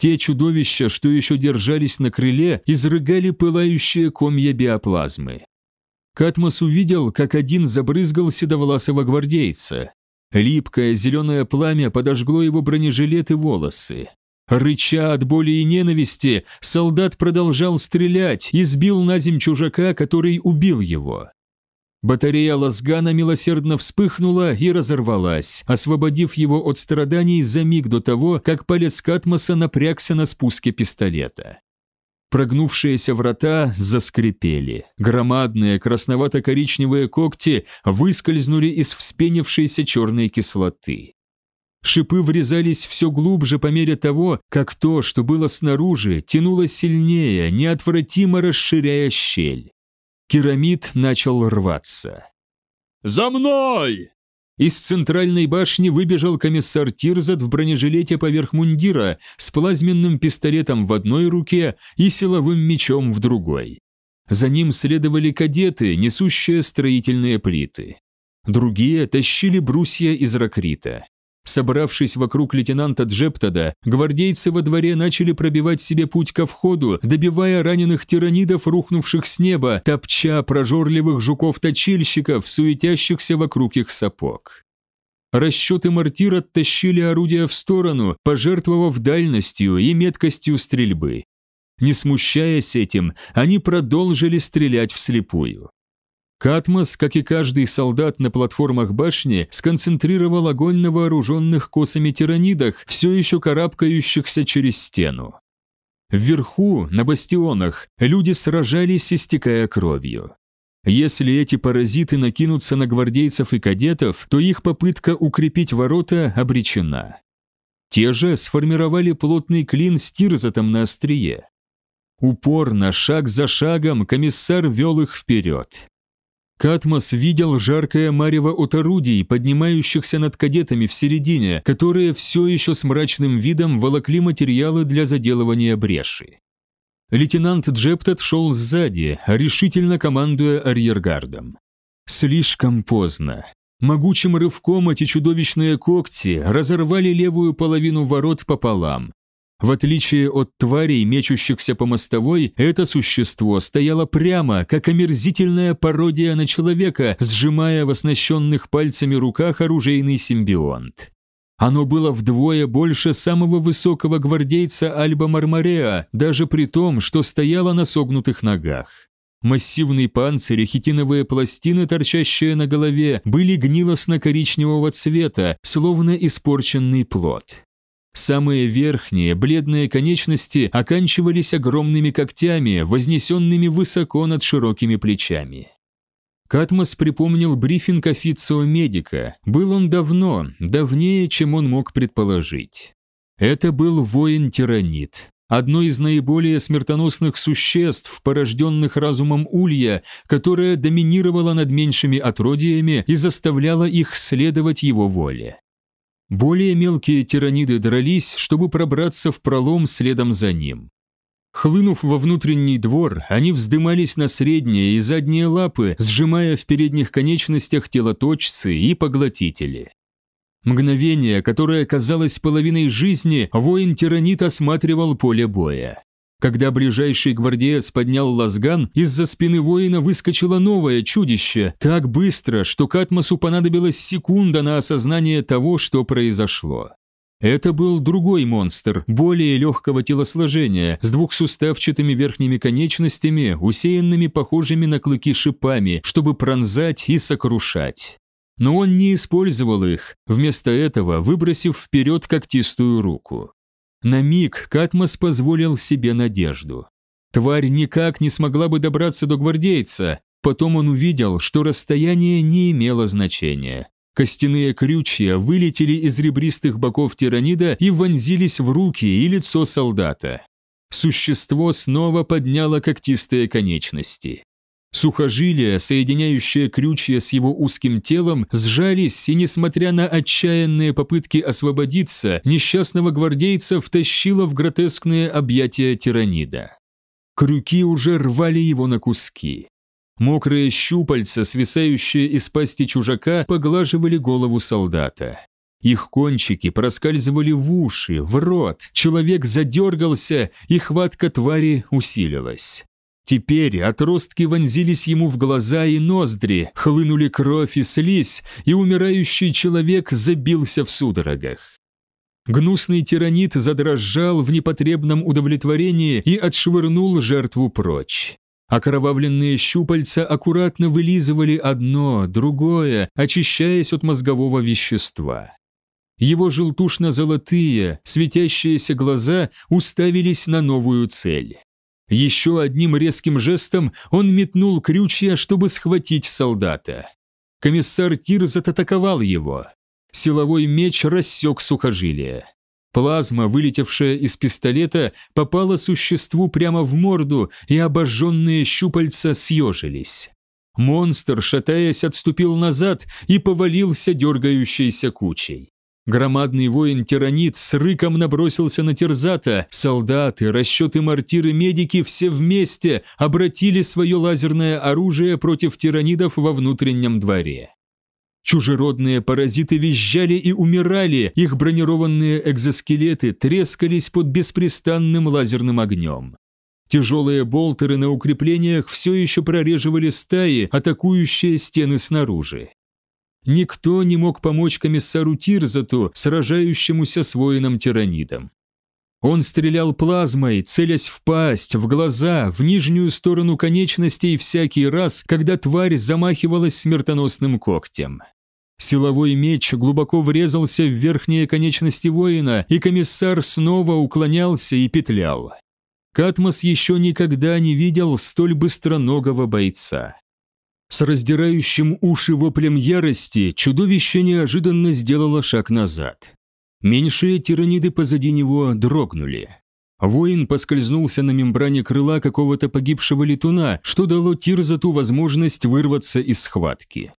Те чудовища, что еще держались на крыле, изрыгали пылающие комья биоплазмы. Катмос увидел, как один забрызгал седовласого гвардейца. Липкое зеленое пламя подожгло его бронежилет и волосы. Рыча от боли и ненависти, солдат продолжал стрелять и сбил на земь чужака, который убил его. Батарея Лазгана милосердно вспыхнула и разорвалась, освободив его от страданий за миг до того, как палец Катмоса напрягся на спуске пистолета. Прогнувшиеся врата заскрипели. Громадные красновато-коричневые когти выскользнули из вспенившейся черной кислоты. Шипы врезались все глубже по мере того, как то, что было снаружи, тянуло сильнее, неотвратимо расширяя щель. Керамид начал рваться. «За мной!» Из центральной башни выбежал комиссар Тирзат в бронежилете поверх мундира с плазменным пистолетом в одной руке и силовым мечом в другой. За ним следовали кадеты, несущие строительные плиты. Другие тащили брусья из ракрита. Собравшись вокруг лейтенанта Джептада, гвардейцы во дворе начали пробивать себе путь ко входу, добивая раненых тиранидов, рухнувших с неба, топча прожорливых жуков-точильщиков, суетящихся вокруг их сапог. Расчеты мортир оттащили орудия в сторону, пожертвовав дальностью и меткостью стрельбы. Не смущаясь этим, они продолжили стрелять вслепую. Катмос, как и каждый солдат на платформах башни, сконцентрировал огонь на вооруженных косами тиранидах, все еще карабкающихся через стену. Вверху, на бастионах, люди сражались, истекая кровью. Если эти паразиты накинутся на гвардейцев и кадетов, то их попытка укрепить ворота обречена. Те же сформировали плотный клин с тирзатом на острие. Упорно, шаг за шагом, комиссар вел их вперед. Катмос видел жаркое марево от орудий, поднимающихся над кадетами в середине, которые все еще с мрачным видом волокли материалы для заделывания бреши. Лейтенант Джептот шел сзади, решительно командуя арьергардом. Слишком поздно. Могучим рывком эти чудовищные когти разорвали левую половину ворот пополам, в отличие от тварей, мечущихся по мостовой, это существо стояло прямо, как омерзительная пародия на человека, сжимая в оснащенных пальцами руках оружейный симбионт. Оно было вдвое больше самого высокого гвардейца Альба Мармареа, даже при том, что стояло на согнутых ногах. Массивный панцирь и хитиновые пластины, торчащие на голове, были гнилостно-коричневого цвета, словно испорченный плод. Самые верхние, бледные конечности оканчивались огромными когтями, вознесенными высоко над широкими плечами. Катмос припомнил брифинг официо медика. Был он давно, давнее, чем он мог предположить. Это был воин-тиранит, одно из наиболее смертоносных существ, порожденных разумом Улья, которое доминировало над меньшими отродиями и заставляло их следовать его воле. Более мелкие тираниды дрались, чтобы пробраться в пролом следом за ним. Хлынув во внутренний двор, они вздымались на средние и задние лапы, сжимая в передних конечностях телоточцы и поглотители. Мгновение, которое казалось половиной жизни, воин-тиранит осматривал поле боя. Когда ближайший гвардеец поднял лазган, из-за спины воина выскочило новое чудище, так быстро, что Катмосу понадобилась секунда на осознание того, что произошло. Это был другой монстр, более легкого телосложения, с двухсуставчатыми верхними конечностями, усеянными похожими на клыки шипами, чтобы пронзать и сокрушать. Но он не использовал их, вместо этого выбросив вперед когтистую руку. На миг Катмос позволил себе надежду. Тварь никак не смогла бы добраться до гвардейца, потом он увидел, что расстояние не имело значения. Костяные крючья вылетели из ребристых боков тиранида и вонзились в руки и лицо солдата. Существо снова подняло когтистые конечности. Сухожилия, соединяющие крючья с его узким телом, сжались, и, несмотря на отчаянные попытки освободиться, несчастного гвардейца втащило в гротескные объятия тиранида. Крюки уже рвали его на куски. Мокрые щупальца, свисающие из пасти чужака, поглаживали голову солдата. Их кончики проскальзывали в уши, в рот, человек задергался, и хватка твари усилилась. Теперь отростки вонзились ему в глаза и ноздри, хлынули кровь и слизь, и умирающий человек забился в судорогах. Гнусный тиранит задрожал в непотребном удовлетворении и отшвырнул жертву прочь. Окровавленные щупальца аккуратно вылизывали одно, другое, очищаясь от мозгового вещества. Его желтушно-золотые, светящиеся глаза уставились на новую цель. Еще одним резким жестом он метнул крючья, чтобы схватить солдата. Комиссар Тирзат атаковал его. Силовой меч рассек сухожилие. Плазма, вылетевшая из пистолета, попала существу прямо в морду, и обожженные щупальца съежились. Монстр, шатаясь, отступил назад и повалился дергающейся кучей. Громадный воин-тиранит с рыком набросился на Терзата. Солдаты, расчеты мортиры, медики все вместе обратили свое лазерное оружие против тиранидов во внутреннем дворе. Чужеродные паразиты визжали и умирали, их бронированные экзоскелеты трескались под беспрестанным лазерным огнем. Тяжелые болтеры на укреплениях все еще прореживали стаи, атакующие стены снаружи. Никто не мог помочь комиссару Тирзату, сражающемуся с воином-тиранидом. Он стрелял плазмой, целясь в пасть, в глаза, в нижнюю сторону конечностей всякий раз, когда тварь замахивалась смертоносным когтем. Силовой меч глубоко врезался в верхние конечности воина, и комиссар снова уклонялся и петлял. Катмос еще никогда не видел столь быстроногого бойца. С раздирающим уши воплем ярости чудовище неожиданно сделало шаг назад. Меньшие тираниды позади него дрогнули. Воин поскользнулся на мембране крыла какого-то погибшего летуна, что дало Тирзату возможность вырваться из схватки.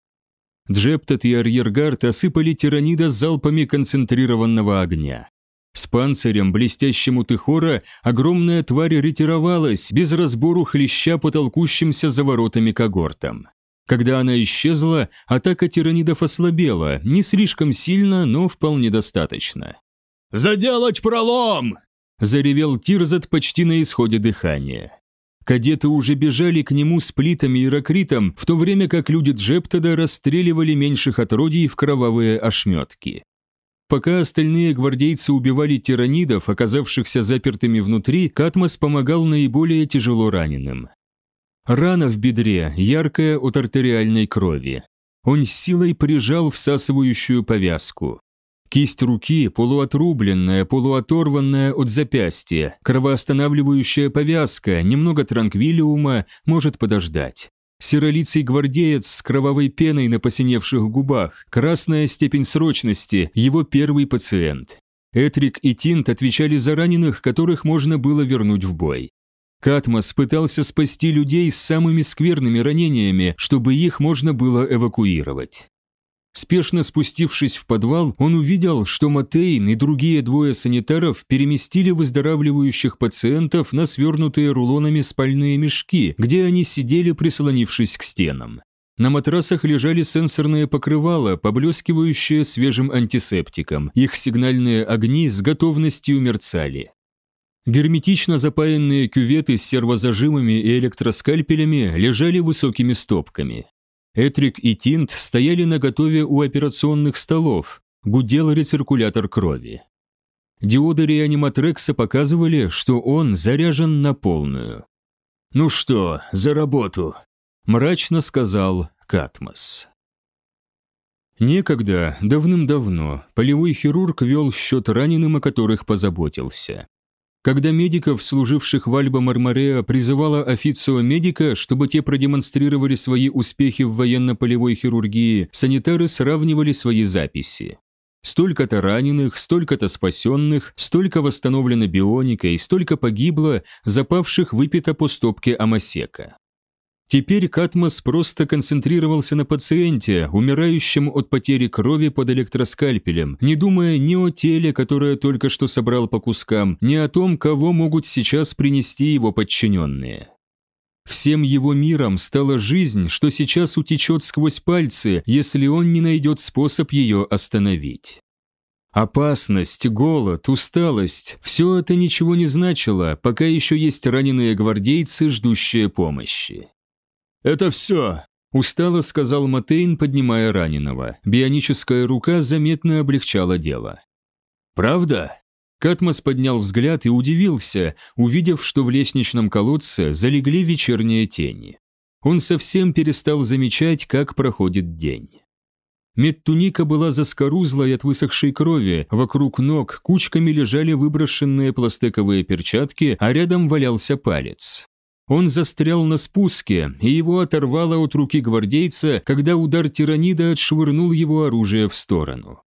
Джептат и арьергард осыпали тиранида залпами концентрированного огня. С панцирем, блестящим у Техора, огромная тварь ретировалась, без разбору хлеща по толкущимся за воротами когортам. Когда она исчезла, атака тиранидов ослабела, не слишком сильно, но вполне достаточно. «Заделать пролом!» – заревел Тирзат почти на исходе дыхания. Кадеты уже бежали к нему с плитами и ракритом, в то время как люди Джептода расстреливали меньших отродий в кровавые ошметки. Пока остальные гвардейцы убивали тиранидов, оказавшихся запертыми внутри, Катмос помогал наиболее тяжело раненым. Рана в бедре, яркая от артериальной крови. Он силой прижал всасывающую повязку. Кисть руки, полуотрубленная, полуоторванная от запястья, кровоостанавливающая повязка, немного транквилиума, может подождать. Серолицый гвардеец с кровавой пеной на посиневших губах, красная степень срочности, его первый пациент. Этрик и Тинт отвечали за раненых, которых можно было вернуть в бой. Катмос пытался спасти людей с самыми скверными ранениями, чтобы их можно было эвакуировать. Спешно спустившись в подвал, он увидел, что Матейн и другие двое санитаров переместили выздоравливающих пациентов на свернутые рулонами спальные мешки, где они сидели, прислонившись к стенам. На матрасах лежали сенсорные покрывала, поблескивающие свежим антисептиком. Их сигнальные огни с готовностью мерцали. Герметично запаянные кюветы с сервозажимами и электроскальпелями лежали высокими стопками. Этрик и Тинт стояли наготове у операционных столов, гудел рециркулятор крови. Диоды реаниматрекса показывали, что он заряжен на полную. «Ну что, за работу!» – мрачно сказал Катмос. Некогда, давным-давно, полевой хирург вел счет раненым, о которых позаботился. Когда медиков, служивших в Альба-Мармареа, призывала официо медика, чтобы те продемонстрировали свои успехи в военно-полевой хирургии, санитары сравнивали свои записи. Столько-то раненых, столько-то спасенных, столько восстановлено бионика и столько погибло, запавших выпито по стопке амосека. Теперь Катмос просто концентрировался на пациенте, умирающем от потери крови под электроскальпелем, не думая ни о теле, которое только что собрал по кускам, ни о том, кого могут сейчас принести его подчиненные. Всем его миром стала жизнь, что сейчас утечет сквозь пальцы, если он не найдет способ ее остановить. Опасность, голод, усталость – все это ничего не значило, пока еще есть раненые гвардейцы, ждущие помощи. «Это все!» – устало сказал Матейн, поднимая раненого. Бионическая рука заметно облегчала дело. «Правда?» Катмос поднял взгляд и удивился, увидев, что в лестничном колодце залегли вечерние тени. Он совсем перестал замечать, как проходит день. Медтуника была заскорузлой от высохшей крови, вокруг ног кучками лежали выброшенные пластиковые перчатки, а рядом валялся палец. Он застрял на спуске, и его оторвало от руки гвардейца, когда удар тиранида отшвырнул его оружие в сторону.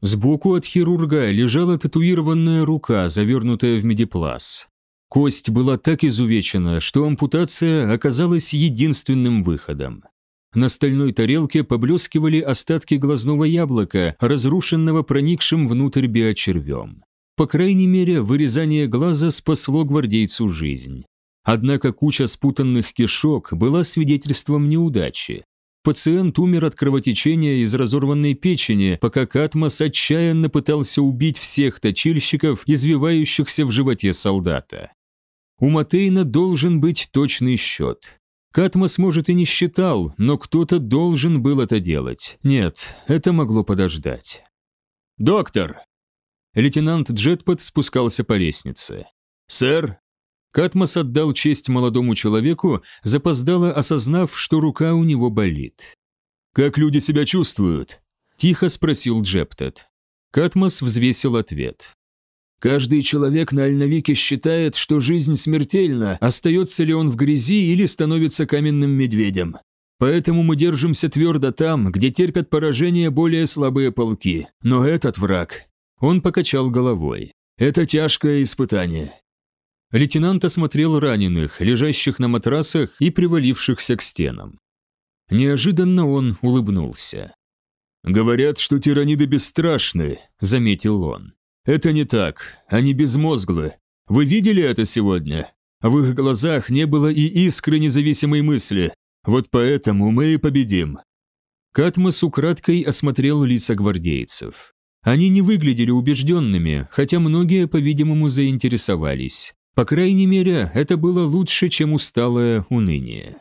Сбоку от хирурга лежала татуированная рука, завернутая в медиплаз. Кость была так изувечена, что ампутация оказалась единственным выходом. На стальной тарелке поблескивали остатки глазного яблока, разрушенного проникшим внутрь биочервем. По крайней мере, вырезание глаза спасло гвардейцу жизнь. Однако куча спутанных кишок была свидетельством неудачи. Пациент умер от кровотечения из разорванной печени, пока Катмос отчаянно пытался убить всех точильщиков, извивающихся в животе солдата. У Матейна должен быть точный счет. Катмос, может, и не считал, но кто-то должен был это делать. Нет, это могло подождать. «Доктор!» Лейтенант Джетпот спускался по лестнице. «Сэр, Катмос отдал честь молодому человеку, запоздало осознав, что рука у него болит. «Как люди себя чувствуют?» – тихо спросил Джептед. Катмос взвесил ответ. «Каждый человек на Альновике считает, что жизнь смертельна, остается ли он в грязи или становится каменным медведем. Поэтому мы держимся твердо там, где терпят поражение более слабые полки. Но этот враг...» Он покачал головой. «Это тяжкое испытание. Лейтенант осмотрел раненых, лежащих на матрасах и привалившихся к стенам. Неожиданно он улыбнулся. «Говорят, что тираниды бесстрашны», — заметил он. «Это не так. Они безмозглы. Вы видели это сегодня? В их глазах не было и искры независимой мысли. Вот поэтому мы и победим». Катмос украдкой осмотрел лица гвардейцев. Они не выглядели убежденными, хотя многие, по-видимому, заинтересовались. По крайней мере, это было лучше, чем усталое уныние.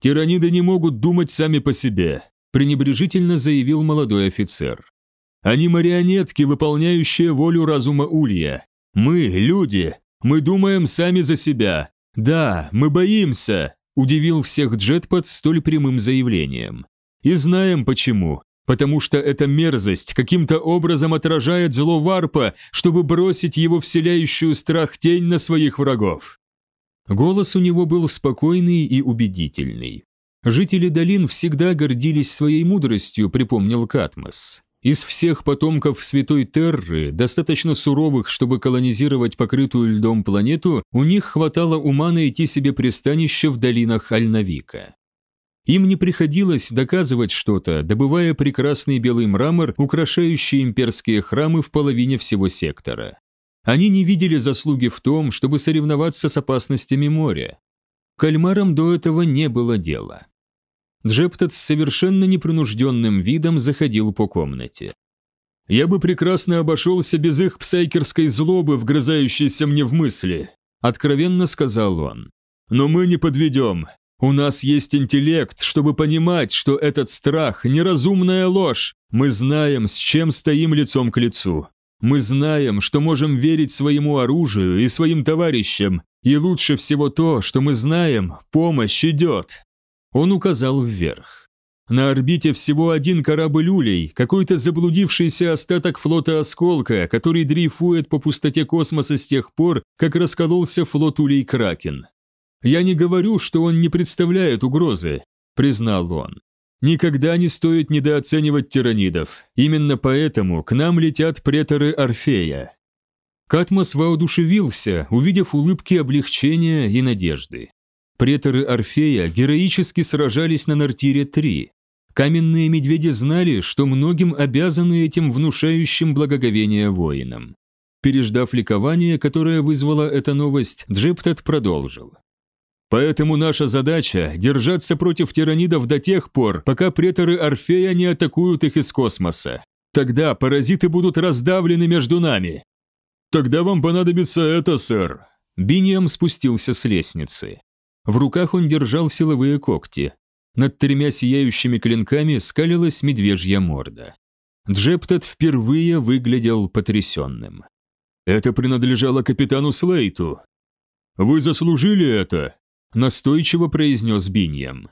«Тираниды не могут думать сами по себе», – пренебрежительно заявил молодой офицер. «Они марионетки, выполняющие волю разума Улья. Мы – люди, мы думаем сами за себя. Да, мы боимся», – удивил всех Джетпад столь прямым заявлением. «И знаем почему потому что эта мерзость каким-то образом отражает зло варпа, чтобы бросить его вселяющую страх тень на своих врагов. Голос у него был спокойный и убедительный. Жители долин всегда гордились своей мудростью, припомнил Катмос. Из всех потомков Святой Терры, достаточно суровых, чтобы колонизировать покрытую льдом планету, у них хватало ума найти себе пристанище в долинах Альновика. Им не приходилось доказывать что-то, добывая прекрасный белый мрамор, украшающий имперские храмы в половине всего сектора. Они не видели заслуги в том, чтобы соревноваться с опасностями моря. Кальмарам до этого не было дела. Джептот с совершенно непринужденным видом заходил по комнате. «Я бы прекрасно обошелся без их псайкерской злобы, вгрызающейся мне в мысли», — откровенно сказал он. «Но мы не подведем. У нас есть интеллект, чтобы понимать, что этот страх – неразумная ложь. Мы знаем, с чем стоим лицом к лицу. Мы знаем, что можем верить своему оружию и своим товарищам. И лучше всего то, что мы знаем, помощь идет. Он указал вверх. На орбите всего один корабль улей, какой-то заблудившийся остаток флота «Осколка», который дрейфует по пустоте космоса с тех пор, как раскололся флот улей «Кракен». «Я не говорю, что он не представляет угрозы», – признал он. «Никогда не стоит недооценивать тиранидов. Именно поэтому к нам летят преторы Орфея». Катмос воодушевился, увидев улыбки облегчения и надежды. Преторы Орфея героически сражались на Нортире-3. Каменные медведи знали, что многим обязаны этим внушающим благоговение воинам. Переждав ликование, которое вызвала эта новость, Джептед продолжил. Поэтому наша задача – держаться против тиранидов до тех пор, пока преторы Орфея не атакуют их из космоса. Тогда паразиты будут раздавлены между нами. Тогда вам понадобится это, сэр. Биниам спустился с лестницы. В руках он держал силовые когти. Над тремя сияющими клинками скалилась медвежья морда. Джептот впервые выглядел потрясенным. «Это принадлежало капитану Слейту», «Вы заслужили это», настойчиво произнес Биньям.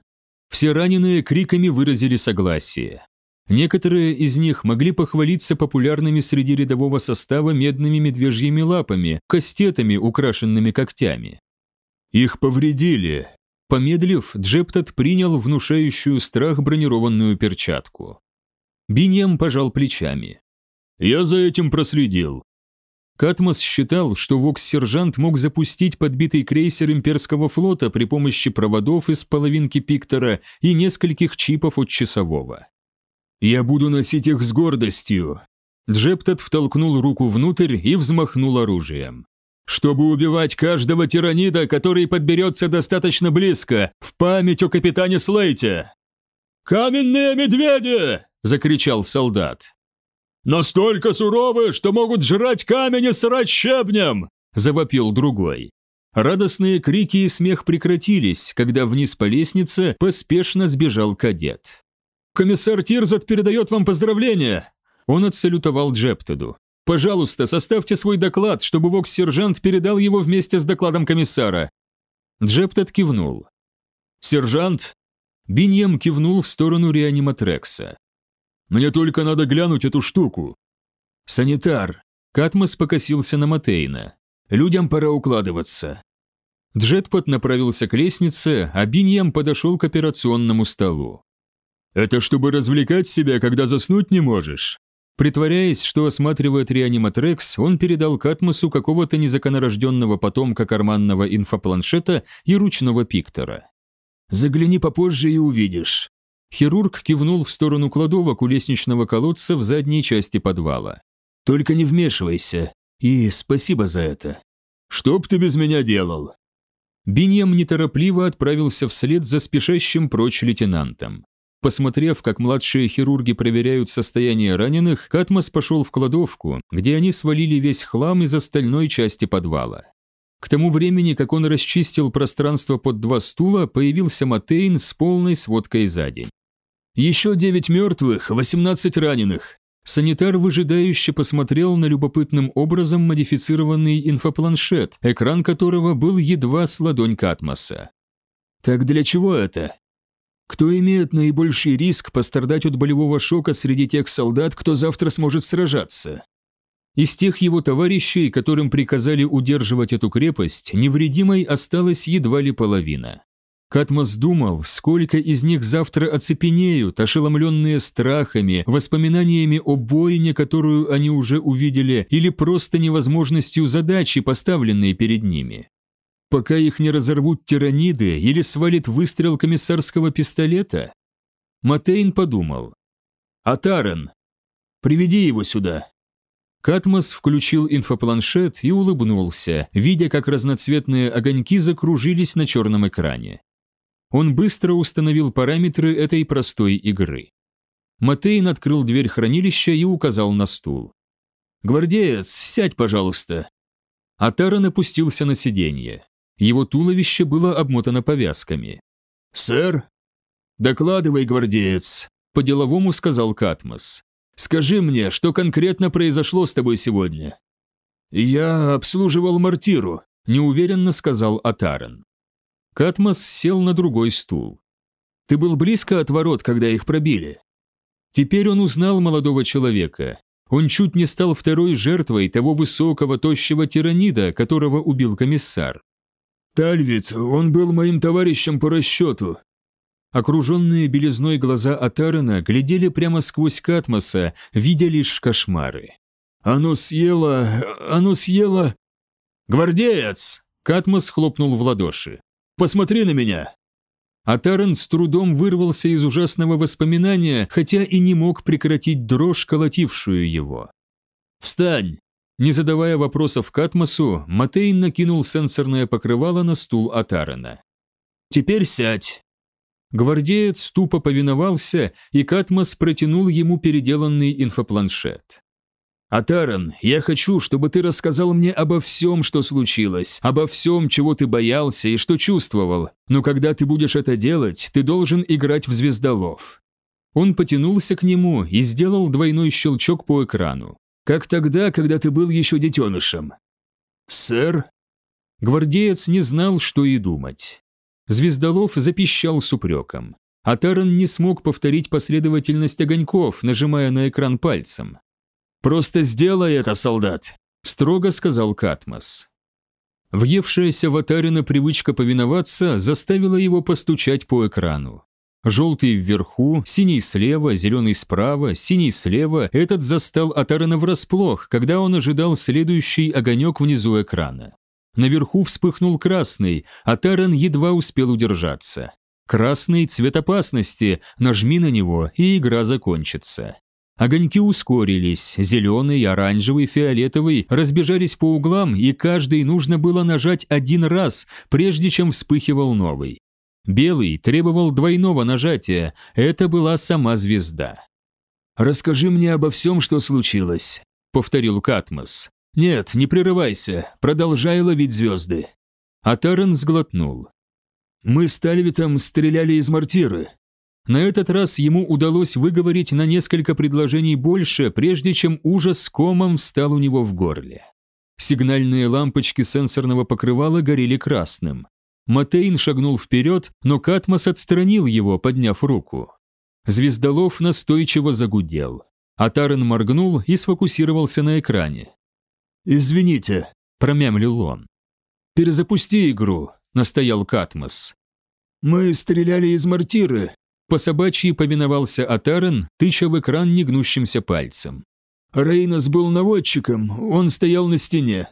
Все раненые криками выразили согласие. Некоторые из них могли похвалиться популярными среди рядового состава медными медвежьими лапами, кастетами, украшенными когтями. «Их повредили!» Помедлив, Джептот принял внушающую страх бронированную перчатку. Биньям пожал плечами. «Я за этим проследил. Катмос считал, что вокс-сержант мог запустить подбитый крейсер имперского флота при помощи проводов из половинки Пиктора и нескольких чипов от часового. «Я буду носить их с гордостью!» Джептот втолкнул руку внутрь и взмахнул оружием. «Чтобы убивать каждого тиранида, который подберется достаточно близко, в память о капитане Слейте!» «Каменные медведи!» – закричал солдат. «Настолько суровы, что могут жрать камень и срать щебнем!» – завопил другой. Радостные крики и смех прекратились, когда вниз по лестнице поспешно сбежал кадет. «Комиссар Тирзат передает вам поздравления!» Он отсалютовал Джептеду. «Пожалуйста, составьте свой доклад, чтобы вокс-сержант передал его вместе с докладом комиссара». Джептед кивнул. «Сержант?» Биньем кивнул в сторону реаниматрекса. Мне только надо глянуть эту штуку». «Санитар!» Катмос покосился на Матейна. «Людям пора укладываться». Джетпот направился к лестнице, а Биньям подошел к операционному столу. «Это чтобы развлекать себя, когда заснуть не можешь?» Притворяясь, что осматривает реаниматрекс, он передал Катмосу какого-то незаконорожденного потомка карманного инфопланшета и ручного пиктора. «Загляни попозже и увидишь». Хирург кивнул в сторону кладовок у лестничного колодца в задней части подвала. «Только не вмешивайся. И спасибо за это». «Что б ты без меня делал?» Биньям неторопливо отправился вслед за спешащим прочь лейтенантом. Посмотрев, как младшие хирурги проверяют состояние раненых, Катмос пошел в кладовку, где они свалили весь хлам из остальной части подвала. К тому времени, как он расчистил пространство под два стула, появился Матейн с полной сводкой за день. Еще девять мертвых, восемнадцать раненых. Санитар выжидающе посмотрел на любопытным образом модифицированный инфопланшет, экран которого был едва с ладонь Катмоса. «Так для чего это?» «Кто имеет наибольший риск пострадать от болевого шока среди тех солдат, кто завтра сможет сражаться?» Из тех его товарищей, которым приказали удерживать эту крепость, невредимой осталась едва ли половина. Катмос думал, сколько из них завтра оцепенеют, ошеломленные страхами, воспоминаниями о бойне, которую они уже увидели, или просто невозможностью задачи, поставленной перед ними. Пока их не разорвут тираниды или свалит выстрел комиссарского пистолета? Матейн подумал. «Атарен! Приведи его сюда!» Катмос включил инфопланшет и улыбнулся, видя, как разноцветные огоньки закружились на черном экране. Он быстро установил параметры этой простой игры. Матейн открыл дверь хранилища и указал на стул. «Гвардеец, сядь, пожалуйста». Атаран опустился на сиденье. Его туловище было обмотано повязками. «Сэр?» «Докладывай, гвардеец», — по-деловому сказал Катмос. «Скажи мне, что конкретно произошло с тобой сегодня?» «Я обслуживал мортиру», — неуверенно сказал Атаран. Катмос сел на другой стул. «Ты был близко от ворот, когда их пробили». Теперь он узнал молодого человека. Он чуть не стал второй жертвой того высокого, тощего тиранида, которого убил комиссар. «Тальвит, он был моим товарищем по расчету». Окруженные белизной глаза Атарана глядели прямо сквозь Катмоса, видя лишь кошмары. «Оно съело... оно съело...» «Гвардеец!» Катмос хлопнул в ладоши. Посмотри на меня!» А с трудом вырвался из ужасного воспоминания, хотя и не мог прекратить дрожь, колотившую его. «Встань!» Не задавая вопросов Катмосу, Матейн накинул сенсорное покрывало на стул Атарена. «Теперь сядь!» Гвардеец тупо повиновался, и Катмос протянул ему переделанный инфопланшет. «Атаран, я хочу, чтобы ты рассказал мне обо всем, что случилось, обо всем, чего ты боялся и что чувствовал. Но когда ты будешь это делать, ты должен играть в звездолов». Он потянулся к нему и сделал двойной щелчок по экрану. «Как тогда, когда ты был еще детенышем?» «Сэр?» Гвардеец не знал, что и думать. Звездолов запищал с упреком. Атаран не смог повторить последовательность огоньков, нажимая на экран пальцем. «Просто сделай это, солдат!» – строго сказал Катмос. Въевшаяся в Атарина привычка повиноваться заставила его постучать по экрану. Желтый вверху, синий слева, зеленый справа, синий слева. Этот застал Атарина врасплох, когда он ожидал следующий огонек внизу экрана. Наверху вспыхнул красный, Атарин едва успел удержаться. Красный – цвет опасности, нажми на него, и игра закончится. Огоньки ускорились, зеленый, оранжевый, фиолетовый разбежались по углам, и каждый нужно было нажать один раз, прежде чем вспыхивал новый. Белый требовал двойного нажатия, это была сама звезда. «Расскажи мне обо всем, что случилось», — повторил Катмос. «Нет, не прерывайся, продолжай ловить звезды». Атарен сглотнул. «Мы с Тальвитом стреляли из мортиры», на этот раз ему удалось выговорить на несколько предложений больше, прежде чем ужас с комом встал у него в горле. Сигнальные лампочки сенсорного покрывала горели красным. Матейн шагнул вперед, но Катмос отстранил его, подняв руку. Звездолов настойчиво загудел. Атарен моргнул и сфокусировался на экране. «Извините», — промямлил он. «Перезапусти игру», — настоял Катмос. «Мы стреляли из мортиры», по собачьи повиновался Атарен, тыча в экран негнущимся пальцем. «Рейнос был наводчиком, он стоял на стене».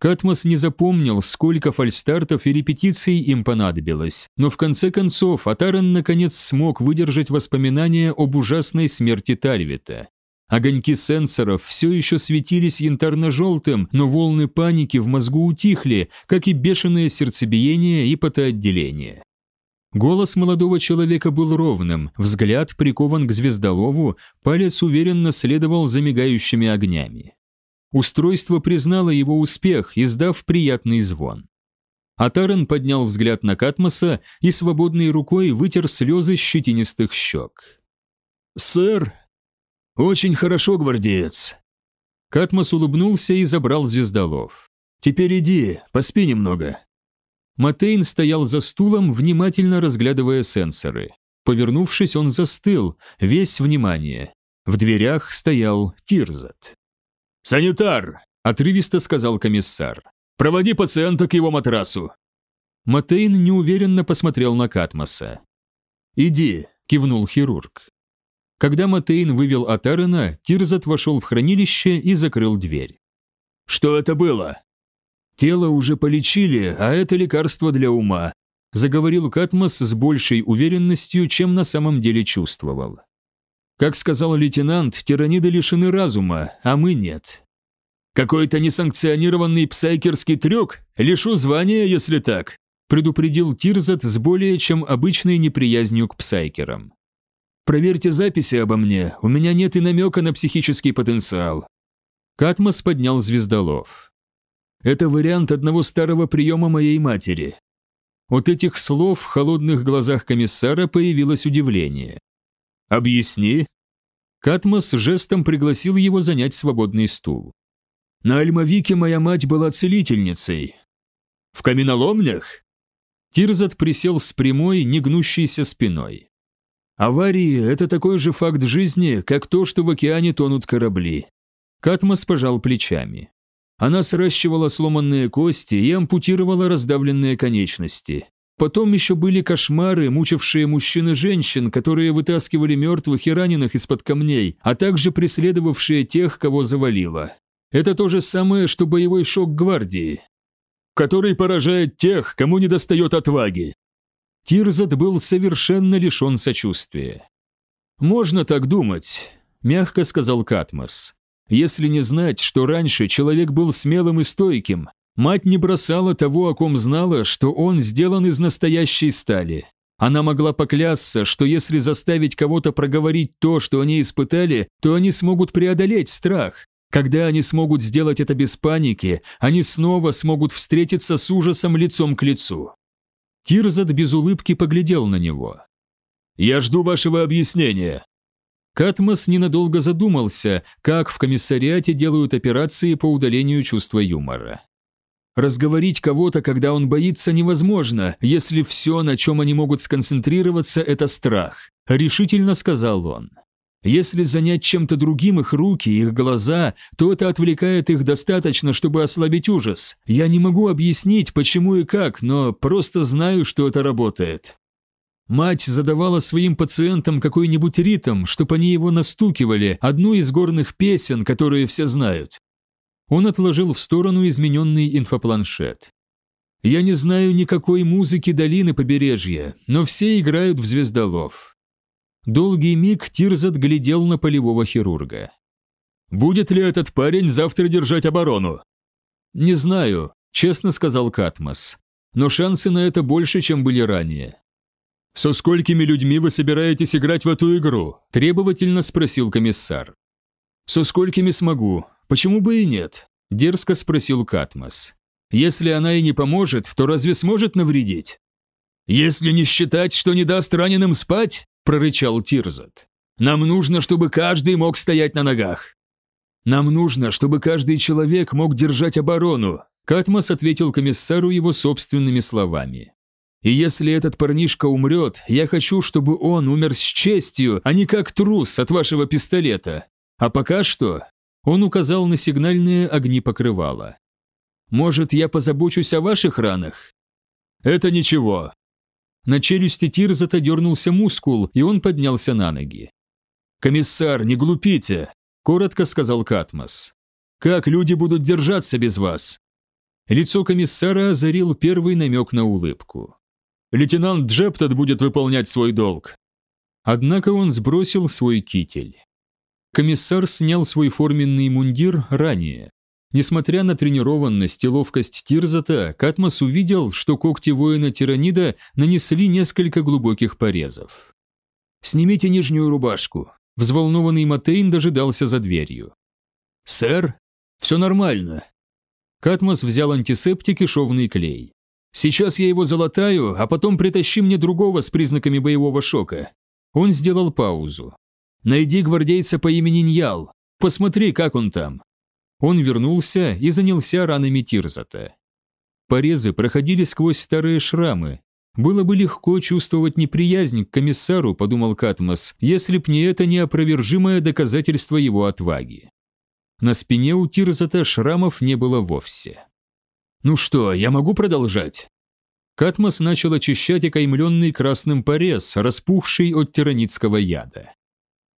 Катмос не запомнил, сколько фальстартов и репетиций им понадобилось, но в конце концов Атарен наконец смог выдержать воспоминания об ужасной смерти Тальвита. Огоньки сенсоров все еще светились янтарно-желтым, но волны паники в мозгу утихли, как и бешеное сердцебиение и потоотделение. Голос молодого человека был ровным, взгляд прикован к звездолову, палец уверенно следовал за мигающими огнями. Устройство признало его успех, издав приятный звон. Атарен поднял взгляд на Катмоса и свободной рукой вытер слезы щетинистых щек. «Сэр!» «Очень хорошо, гвардеец!» Катмос улыбнулся и забрал звездолов. «Теперь иди, поспи немного, Матейн стоял за стулом, внимательно разглядывая сенсоры. Повернувшись, он застыл, весь внимание. В дверях стоял Тирзат. «Санитар!» – отрывисто сказал комиссар. «Проводи пациента к его матрасу!» Матейн неуверенно посмотрел на Катмоса. «Иди!» – кивнул хирург. Когда Матейн вывел Атарена, Тирзат вошел в хранилище и закрыл дверь. «Что это было?» Тело уже полечили, а это лекарство для ума, заговорил Катмос с большей уверенностью, чем на самом деле чувствовал. Как сказал лейтенант, тираниды лишены разума, а мы нет. Какой-то несанкционированный псайкерский трюк? Лишу звания, если так, предупредил Тирзат с более чем обычной неприязнью к псайкерам. Проверьте записи обо мне, у меня нет и намека на психический потенциал. Катмос поднял звездолов. Это вариант одного старого приема моей матери. От этих слов в холодных глазах комиссара появилось удивление. «Объясни». Катмос жестом пригласил его занять свободный стул. «На Альмавике моя мать была целительницей». «В каменоломнях?» Тирзат присел с прямой, негнущейся спиной. «Аварии — это такой же факт жизни, как то, что в океане тонут корабли». Катмос пожал плечами. Она сращивала сломанные кости и ампутировала раздавленные конечности. Потом еще были кошмары, мучившие мужчин и женщин, которые вытаскивали мертвых и раненых из-под камней, а также преследовавшие тех, кого завалило. Это то же самое, что боевой шок гвардии, который поражает тех, кому недостает отваги. Тирзат был совершенно лишен сочувствия. «Можно так думать», – мягко сказал Катмос. Если не знать, что раньше человек был смелым и стойким, мать не бросала того, о ком знала, что он сделан из настоящей стали. Она могла поклясться, что если заставить кого-то проговорить то, что они испытали, то они смогут преодолеть страх. Когда они смогут сделать это без паники, они снова смогут встретиться с ужасом лицом к лицу. Тирзат без улыбки поглядел на него. «Я жду вашего объяснения», Катмос ненадолго задумался, как в комиссариате делают операции по удалению чувства юмора. Разговорить кого-то, когда он боится, невозможно, если все, на чем они могут сконцентрироваться, это страх, решительно сказал он. Если занять чем-то другим их руки, их глаза, то это отвлекает их достаточно, чтобы ослабить ужас. Я не могу объяснить, почему и как, но просто знаю, что это работает. Мать задавала своим пациентам какой-нибудь ритм, чтобы они его настукивали, одну из горных песен, которые все знают. Он отложил в сторону измененный инфопланшет. «Я не знаю никакой музыки долины побережья, но все играют в звездолов». Долгий миг Тирзат глядел на полевого хирурга. «Будет ли этот парень завтра держать оборону?» «Не знаю», — честно сказал Катмос. «Но шансы на это больше, чем были ранее. «Со сколькими людьми вы собираетесь играть в эту игру?» – требовательно спросил комиссар. «Со сколькими смогу? Почему бы и нет?» – дерзко спросил Катмос. «Если она и не поможет, то разве сможет навредить?» «Если не считать, что не даст раненым спать?» – прорычал Тирзат. «Нам нужно, чтобы каждый мог стоять на ногах». «Нам нужно, чтобы каждый человек мог держать оборону», – Катмос ответил комиссару его собственными словами. И если этот парнишка умрет, я хочу, чтобы он умер с честью, а не как трус от вашего пистолета. А пока что...» Он указал на сигнальные огни покрывала. «Может, я позабочусь о ваших ранах?» «Это ничего». На челюсти Тирзата дернулся мускул, и он поднялся на ноги. «Комиссар, не глупите!» – коротко сказал Катмос. «Как люди будут держаться без вас?» Лицо комиссара озарил первый намек на улыбку лейтенант Джептот будет выполнять свой долг. Однако он сбросил свой китель. Комиссар снял свой форменный мундир ранее. Несмотря на тренированность и ловкость Тирзата, Катмос увидел, что когти воина-тиранида нанесли несколько глубоких порезов. «Снимите нижнюю рубашку», – взволнованный Матейн дожидался за дверью. «Сэр, все нормально». Катмос взял антисептик и шовный клей. Сейчас я его залатаю, а потом притащи мне другого с признаками боевого шока». Он сделал паузу. «Найди гвардейца по имени Ньял. Посмотри, как он там». Он вернулся и занялся ранами Тирзата. Порезы проходили сквозь старые шрамы. Было бы легко чувствовать неприязнь к комиссару, подумал Катмос, если б не это неопровержимое доказательство его отваги. На спине у Тирзата шрамов не было вовсе. Ну что, я могу продолжать? Катмос начал очищать окаймленный красным порез, распухший от тиранитского яда.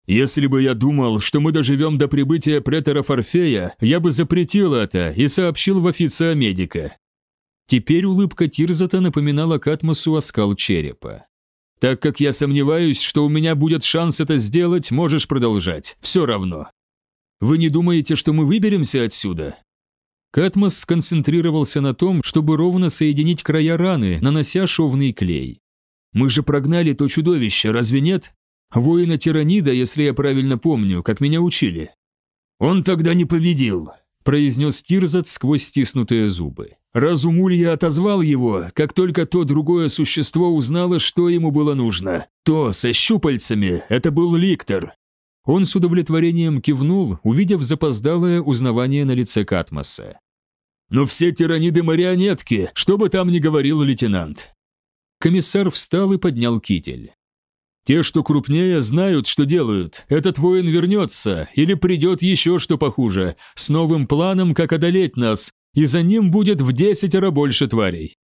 «Если бы я думал, что мы доживем до прибытия претора Форфея, я бы запретил это и сообщил в офица медика». Теперь улыбка Тирзата напоминала Катмосу оскал черепа. «Так как я сомневаюсь, что у меня будет шанс это сделать, можешь продолжать. Все равно». «Вы не думаете, что мы выберемся отсюда?» Катмос сконцентрировался на том, чтобы ровно соединить края раны, нанося шовный клей. «Мы же прогнали то чудовище, разве нет? Воина Тиранида, если я правильно помню, как меня учили». «Он тогда не победил», – произнес Тирзат сквозь стиснутые зубы. «Разум Улья отозвал его, как только то другое существо узнало, что ему было нужно. То со щупальцами – это был Ликтор, он с удовлетворением кивнул, увидев запоздалое узнавание на лице Катмоса. «Но все тираниды марионетки, что бы там ни говорил лейтенант!» Комиссар встал и поднял китель. «Те, что крупнее, знают, что делают. Этот воин вернется, или придет еще что похуже, с новым планом, как одолеть нас, и за ним будет в десятеро больше тварей».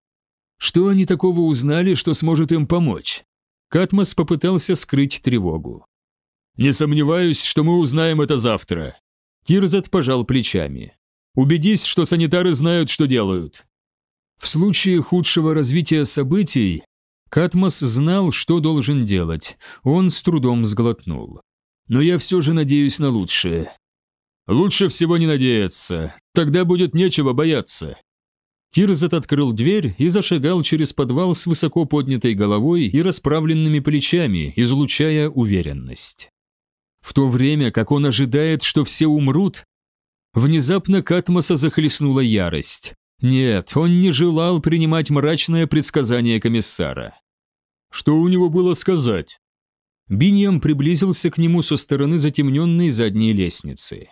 Что они такого узнали, что сможет им помочь? Катмос попытался скрыть тревогу. «Не сомневаюсь, что мы узнаем это завтра». Кирзет пожал плечами. «Убедись, что санитары знают, что делают». В случае худшего развития событий Катмос знал, что должен делать. Он с трудом сглотнул. «Но я все же надеюсь на лучшее». «Лучше всего не надеяться. Тогда будет нечего бояться». Тирзет открыл дверь и зашагал через подвал с высоко поднятой головой и расправленными плечами, излучая уверенность. В то время, как он ожидает, что все умрут, внезапно Катмоса захлестнула ярость. Нет, он не желал принимать мрачное предсказание комиссара. Что у него было сказать? Биньям приблизился к нему со стороны затемненной задней лестницы.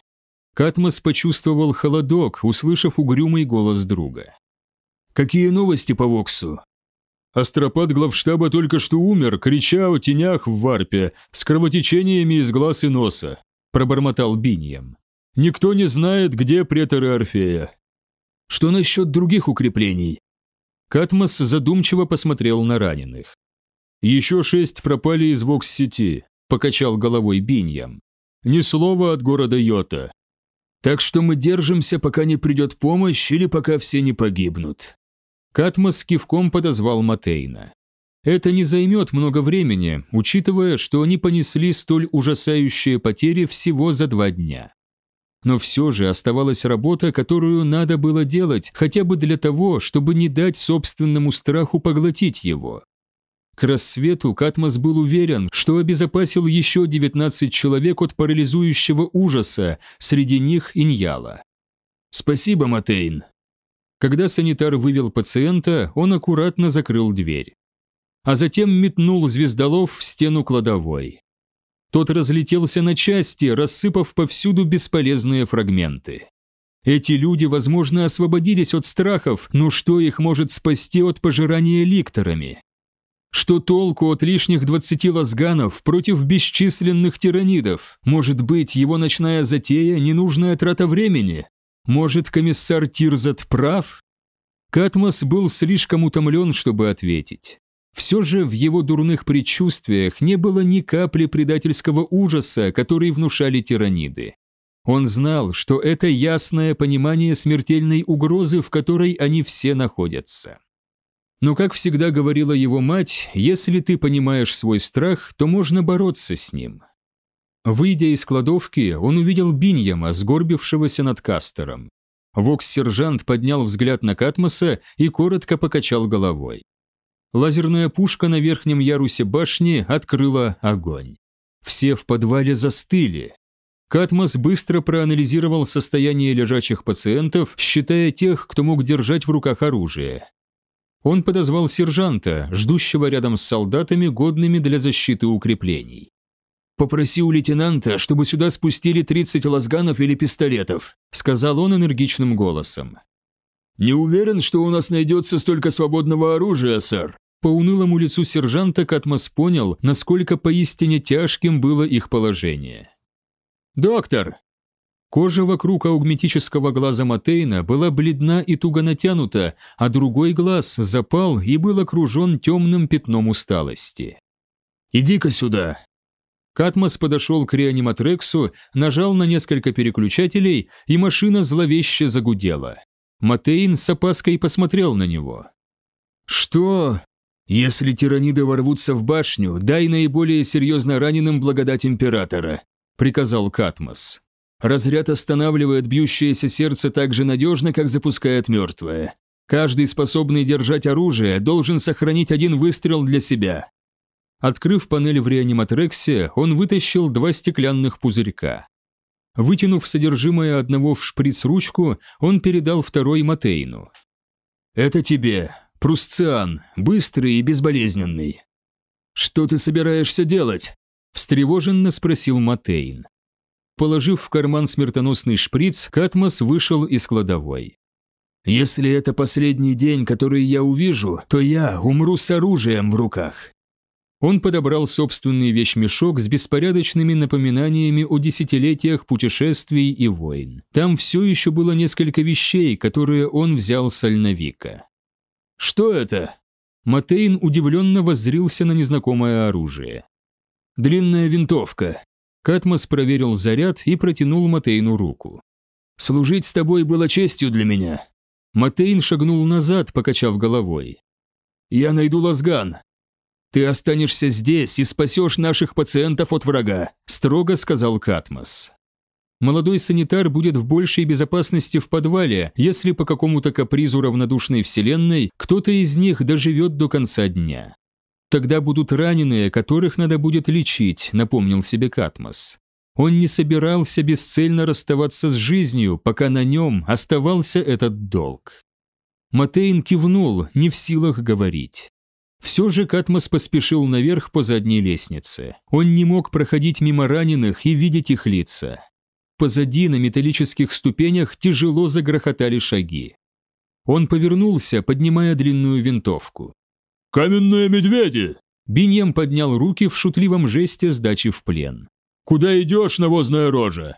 Катмос почувствовал холодок, услышав угрюмый голос друга. «Какие новости по Воксу?» Астропат главштаба только что умер, крича о тенях в варпе, с кровотечениями из глаз и носа», – пробормотал Биньем. «Никто не знает, где преторы Орфея». «Что насчет других укреплений?» Катмос задумчиво посмотрел на раненых. «Еще шесть пропали из Вокс-сети», – покачал головой Биньем. «Ни слова от города Йота. Так что мы держимся, пока не придет помощь или пока все не погибнут». Катмос с кивком подозвал Матейна. Это не займет много времени, учитывая, что они понесли столь ужасающие потери всего за два дня. Но все же оставалась работа, которую надо было делать, хотя бы для того, чтобы не дать собственному страху поглотить его. К рассвету Катмос был уверен, что обезопасил еще 19 человек от парализующего ужаса, среди них Иньяла. «Спасибо, Матейн», когда санитар вывел пациента, он аккуратно закрыл дверь. А затем метнул звездолов в стену кладовой. Тот разлетелся на части, рассыпав повсюду бесполезные фрагменты. Эти люди, возможно, освободились от страхов, но что их может спасти от пожирания ликторами? Что толку от лишних двадцати лазганов против бесчисленных тиранидов? Может быть, его ночная затея – ненужная трата времени? Может, комиссар Тирзат прав? Катмос был слишком утомлен, чтобы ответить. Все же в его дурных предчувствиях не было ни капли предательского ужаса, который внушали тираниды. Он знал, что это ясное понимание смертельной угрозы, в которой они все находятся. Но, как всегда говорила его мать, если ты понимаешь свой страх, то можно бороться с ним. Выйдя из кладовки, он увидел Биньяма, сгорбившегося над кастером. Вокс-сержант поднял взгляд на Катмоса и коротко покачал головой. Лазерная пушка на верхнем ярусе башни открыла огонь. Все в подвале застыли. Катмос быстро проанализировал состояние лежачих пациентов, считая тех, кто мог держать в руках оружие. Он подозвал сержанта, ждущего рядом с солдатами, годными для защиты укреплений. «Попроси у лейтенанта, чтобы сюда спустили 30 лазганов или пистолетов», сказал он энергичным голосом. «Не уверен, что у нас найдется столько свободного оружия, сэр», по унылому лицу сержанта Катмос понял, насколько поистине тяжким было их положение. «Доктор!» Кожа вокруг аугметического глаза Матейна была бледна и туго натянута, а другой глаз запал и был окружен темным пятном усталости. «Иди-ка сюда!» Катмос подошел к реаниматрексу, нажал на несколько переключателей, и машина зловеще загудела. Матейн с опаской посмотрел на него. «Что? Если тираниды ворвутся в башню, дай наиболее серьезно раненым благодать императора», — приказал Катмос. «Разряд останавливает бьющееся сердце так же надежно, как запускает мертвое. Каждый, способный держать оружие, должен сохранить один выстрел для себя. Открыв панель в реаниматрексе, он вытащил два стеклянных пузырька. Вытянув содержимое одного в шприц-ручку, он передал второй Матейну. «Это тебе, прусциан, быстрый и безболезненный». «Что ты собираешься делать?» – встревоженно спросил Матейн. Положив в карман смертоносный шприц, Катмос вышел из кладовой. «Если это последний день, который я увижу, то я умру с оружием в руках. Он подобрал собственный вещмешок с беспорядочными напоминаниями о десятилетиях путешествий и войн. Там все еще было несколько вещей, которые он взял с Альновика. «Что это?» Матейн удивленно воззрился на незнакомое оружие. «Длинная винтовка». Катмос проверил заряд и протянул Матейну руку. «Служить с тобой было честью для меня». Матейн шагнул назад, покачав головой. «Я найду Лазган. «Ты останешься здесь и спасешь наших пациентов от врага», – строго сказал Катмос. Молодой санитар будет в большей безопасности в подвале, если по какому-то капризу равнодушной вселенной кто-то из них доживет до конца дня. Тогда будут раненые, которых надо будет лечить, напомнил себе Катмос. Он не собирался бесцельно расставаться с жизнью, пока на нем оставался этот долг. Матейн кивнул, не в силах говорить. Все же Катмос поспешил наверх по задней лестнице. Он не мог проходить мимо раненых и видеть их лица. Позади на металлических ступенях тяжело загрохотали шаги. Он повернулся, поднимая длинную винтовку. «Каменные медведи!» Биньем поднял руки в шутливом жесте сдачи в плен. «Куда идешь, навозная рожа?»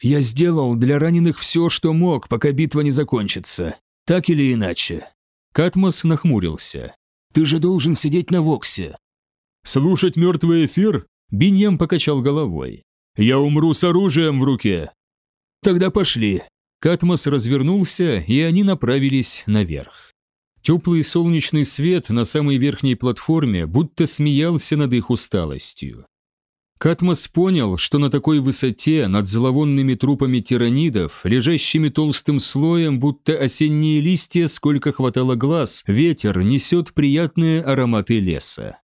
«Я сделал для раненых все, что мог, пока битва не закончится. Так или иначе». Катмос нахмурился. Ты же должен сидеть на Воксе». «Слушать мертвый эфир?» Биньям покачал головой. «Я умру с оружием в руке!» «Тогда пошли!» Катмос развернулся, и они направились наверх. Теплый солнечный свет на самой верхней платформе будто смеялся над их усталостью. Катмос понял, что на такой высоте, над зловонными трупами тиранидов, лежащими толстым слоем, будто осенние листья, сколько хватало глаз, ветер несет приятные ароматы леса.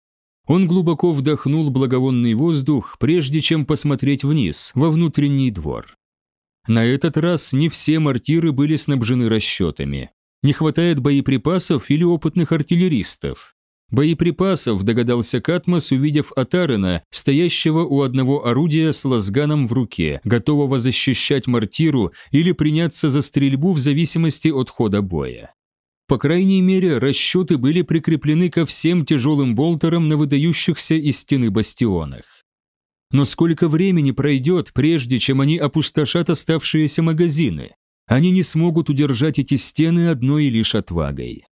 Он глубоко вдохнул благовонный воздух, прежде чем посмотреть вниз, во внутренний двор. На этот раз не все мортиры были снабжены расчетами. Не хватает боеприпасов или опытных артиллеристов. Боеприпасов, догадался Катмос, увидев Атарена, стоящего у одного орудия с лазганом в руке, готового защищать мортиру или приняться за стрельбу в зависимости от хода боя. По крайней мере, расчеты были прикреплены ко всем тяжелым болтерам на выдающихся из стены бастионах. Но сколько времени пройдет, прежде чем они опустошат оставшиеся магазины? Они не смогут удержать эти стены одной лишь отвагой.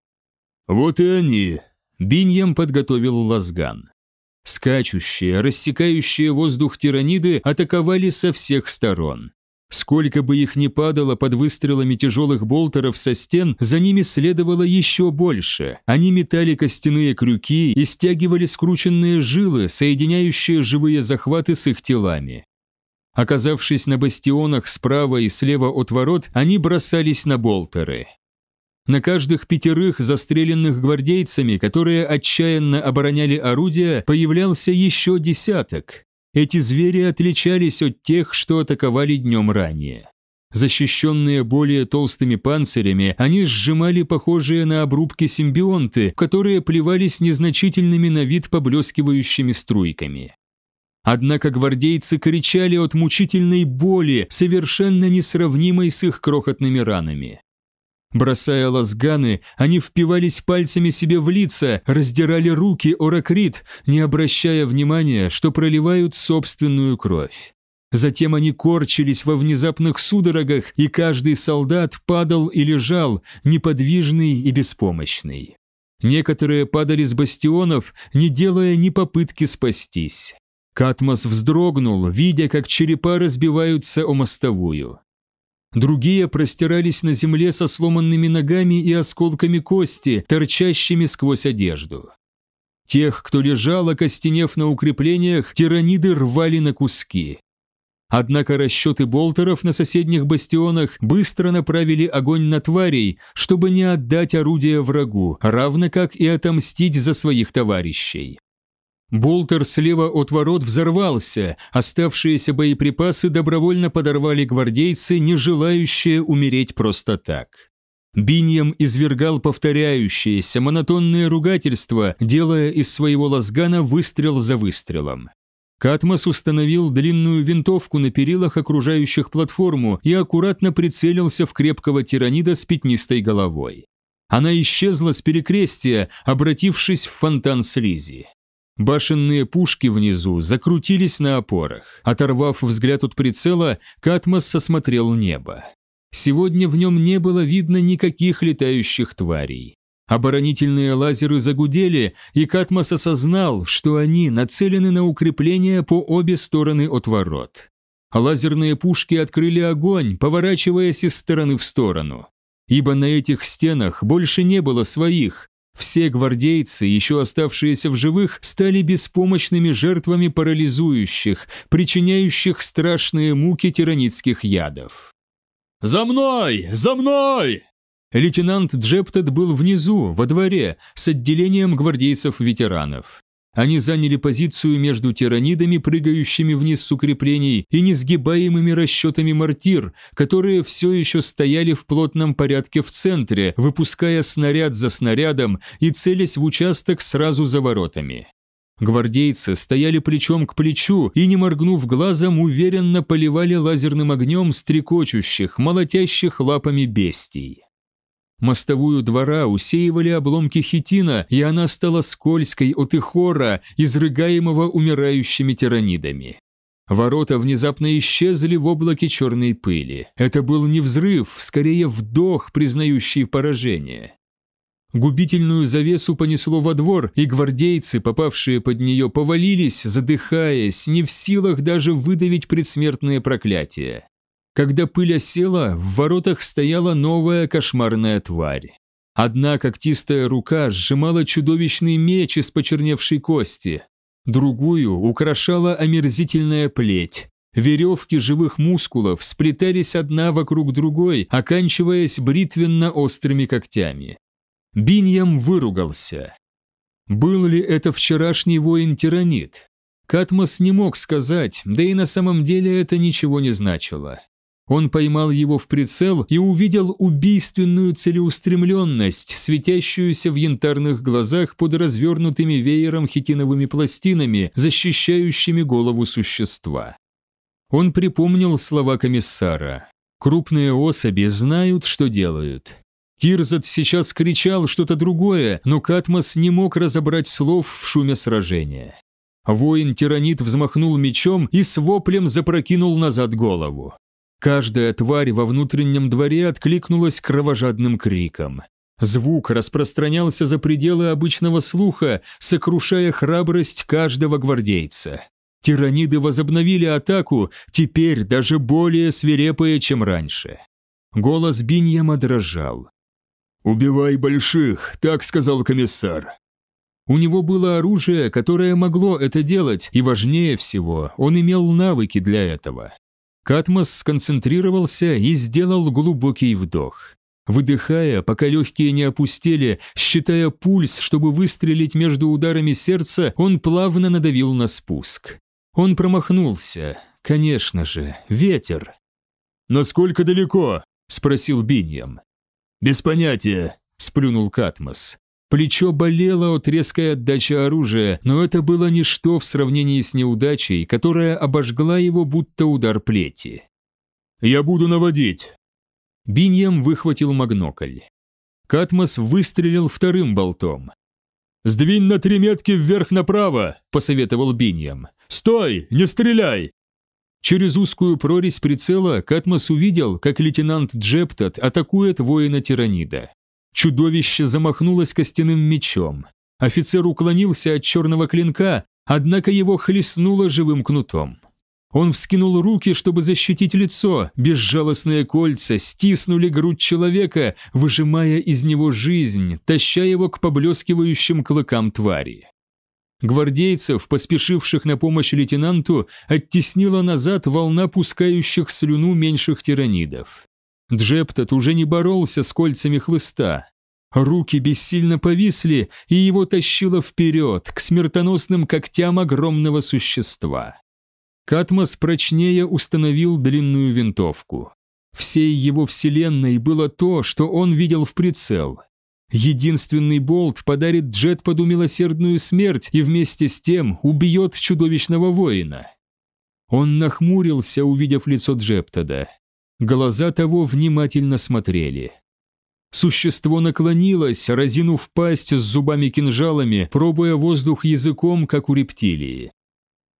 «Вот и они», Биньям подготовил лазган. Скачущие, рассекающие воздух тираниды атаковали со всех сторон. Сколько бы их ни падало под выстрелами тяжелых болтеров со стен, за ними следовало еще больше. Они метали костяные крюки и стягивали скрученные жилы, соединяющие живые захваты с их телами. Оказавшись на бастионах справа и слева от ворот, они бросались на болтеры. На каждых пятерых застреленных гвардейцами, которые отчаянно обороняли орудия, появлялся еще десяток. Эти звери отличались от тех, что атаковали днем ранее. Защищенные более толстыми панцирями, они сжимали похожие на обрубки симбионты, которые плевались незначительными на вид поблескивающими струйками. Однако гвардейцы кричали от мучительной боли, совершенно несравнимой с их крохотными ранами. Бросая лазганы, они впивались пальцами себе в лица, раздирали руки оракрит, не обращая внимания, что проливают собственную кровь. Затем они корчились во внезапных судорогах, и каждый солдат падал и лежал, неподвижный и беспомощный. Некоторые падали с бастионов, не делая ни попытки спастись. Катмос вздрогнул, видя, как черепа разбиваются о мостовую. Другие простирались на земле со сломанными ногами и осколками кости, торчащими сквозь одежду. Тех, кто лежал, окостенев на укреплениях, тираниды рвали на куски. Однако расчеты болтеров на соседних бастионах быстро направили огонь на тварей, чтобы не отдать орудие врагу, равно как и отомстить за своих товарищей. Болтер слева от ворот взорвался, оставшиеся боеприпасы добровольно подорвали гвардейцы, не желающие умереть просто так. Биньям извергал повторяющиеся, монотонные ругательства, делая из своего лазгана выстрел за выстрелом. Катмос установил длинную винтовку на перилах, окружающих платформу, и аккуратно прицелился в крепкого тиранида с пятнистой головой. Она исчезла с перекрестия, обратившись в фонтан слизи. Башенные пушки внизу закрутились на опорах. Оторвав взгляд от прицела, Катмос осмотрел небо. Сегодня в нем не было видно никаких летающих тварей. Оборонительные лазеры загудели, и Катмос осознал, что они нацелены на укрепления по обе стороны от ворот. Лазерные пушки открыли огонь, поворачиваясь из стороны в сторону. Ибо на этих стенах больше не было своих, все гвардейцы, еще оставшиеся в живых, стали беспомощными жертвами парализующих, причиняющих страшные муки тиранитских ядов. «За мной! За мной!» Лейтенант Джептед был внизу, во дворе, с отделением гвардейцев-ветеранов. Они заняли позицию между тиранидами, прыгающими вниз с укреплений, и несгибаемыми расчетами мортир, которые все еще стояли в плотном порядке в центре, выпуская снаряд за снарядом и целясь в участок сразу за воротами. Гвардейцы стояли плечом к плечу и, не моргнув глазом, уверенно поливали лазерным огнем стрекочущих, молотящих лапами бестий. Мостовую двора усеивали обломки хитина, и она стала скользкой от ихора, изрыгаемого умирающими тиранидами. Ворота внезапно исчезли в облаке черной пыли. Это был не взрыв, скорее вдох, признающий поражение. Губительную завесу понесло во двор, и гвардейцы, попавшие под нее, повалились, задыхаясь, не в силах даже выдавить предсмертные проклятия. Когда пыль осела, в воротах стояла новая кошмарная тварь. Одна когтистая рука сжимала чудовищный меч из почерневшей кости, другую украшала омерзительная плеть. Веревки живых мускулов сплетались одна вокруг другой, оканчиваясь бритвенно-острыми когтями. Биньям выругался. Был ли это вчерашний воин-тиранит? Катмос не мог сказать, да и на самом деле это ничего не значило. Он поймал его в прицел и увидел убийственную целеустремленность, светящуюся в янтарных глазах под развернутыми веером хитиновыми пластинами, защищающими голову существа. Он припомнил слова комиссара. «Крупные особи знают, что делают. Тирзат сейчас кричал что-то другое, но Катмос не мог разобрать слов в шуме сражения. Воин-тиранит взмахнул мечом и с воплем запрокинул назад голову. Каждая тварь во внутреннем дворе откликнулась кровожадным криком. Звук распространялся за пределы обычного слуха, сокрушая храбрость каждого гвардейца. Тираниды возобновили атаку, теперь даже более свирепые, чем раньше. Голос Биньяма дрожал. «Убивай больших», — так сказал комиссар. У него было оружие, которое могло это делать, и важнее всего, он имел навыки для этого. Катмос сконцентрировался и сделал глубокий вдох. Выдыхая, пока легкие не опустили, считая пульс, чтобы выстрелить между ударами сердца, он плавно надавил на спуск. Он промахнулся. Конечно же, ветер. «Насколько далеко?» — спросил Биньям. «Без понятия», — сплюнул Катмос. Плечо болело от резкой отдачи оружия, но это было ничто в сравнении с неудачей, которая обожгла его будто удар плети. «Я буду наводить!» Биньям выхватил магноколь. Катмос выстрелил вторым болтом. «Сдвинь на три метки вверх-направо!» – посоветовал Биньям. «Стой! Не стреляй!» Через узкую прорезь прицела Катмос увидел, как лейтенант Джептот атакует воина-тиранида. Чудовище замахнулось костяным мечом. Офицер уклонился от черного клинка, однако его хлестнуло живым кнутом. Он вскинул руки, чтобы защитить лицо, безжалостные кольца стиснули грудь человека, выжимая из него жизнь, таща его к поблескивающим клыкам твари. Гвардейцев, поспешивших на помощь лейтенанту, оттеснила назад волна пускающих слюну меньших тиранидов. Джептот уже не боролся с кольцами хлыста. Руки бессильно повисли, и его тащило вперед, к смертоносным когтям огромного существа. Катмос прочнее установил длинную винтовку. Всей его вселенной было то, что он видел в прицел. Единственный болт подарит Джетпаду милосердную смерть и вместе с тем убьет чудовищного воина. Он нахмурился, увидев лицо Джептада. Глаза того внимательно смотрели. Существо наклонилось, разинув пасть с зубами-кинжалами, пробуя воздух языком, как у рептилии.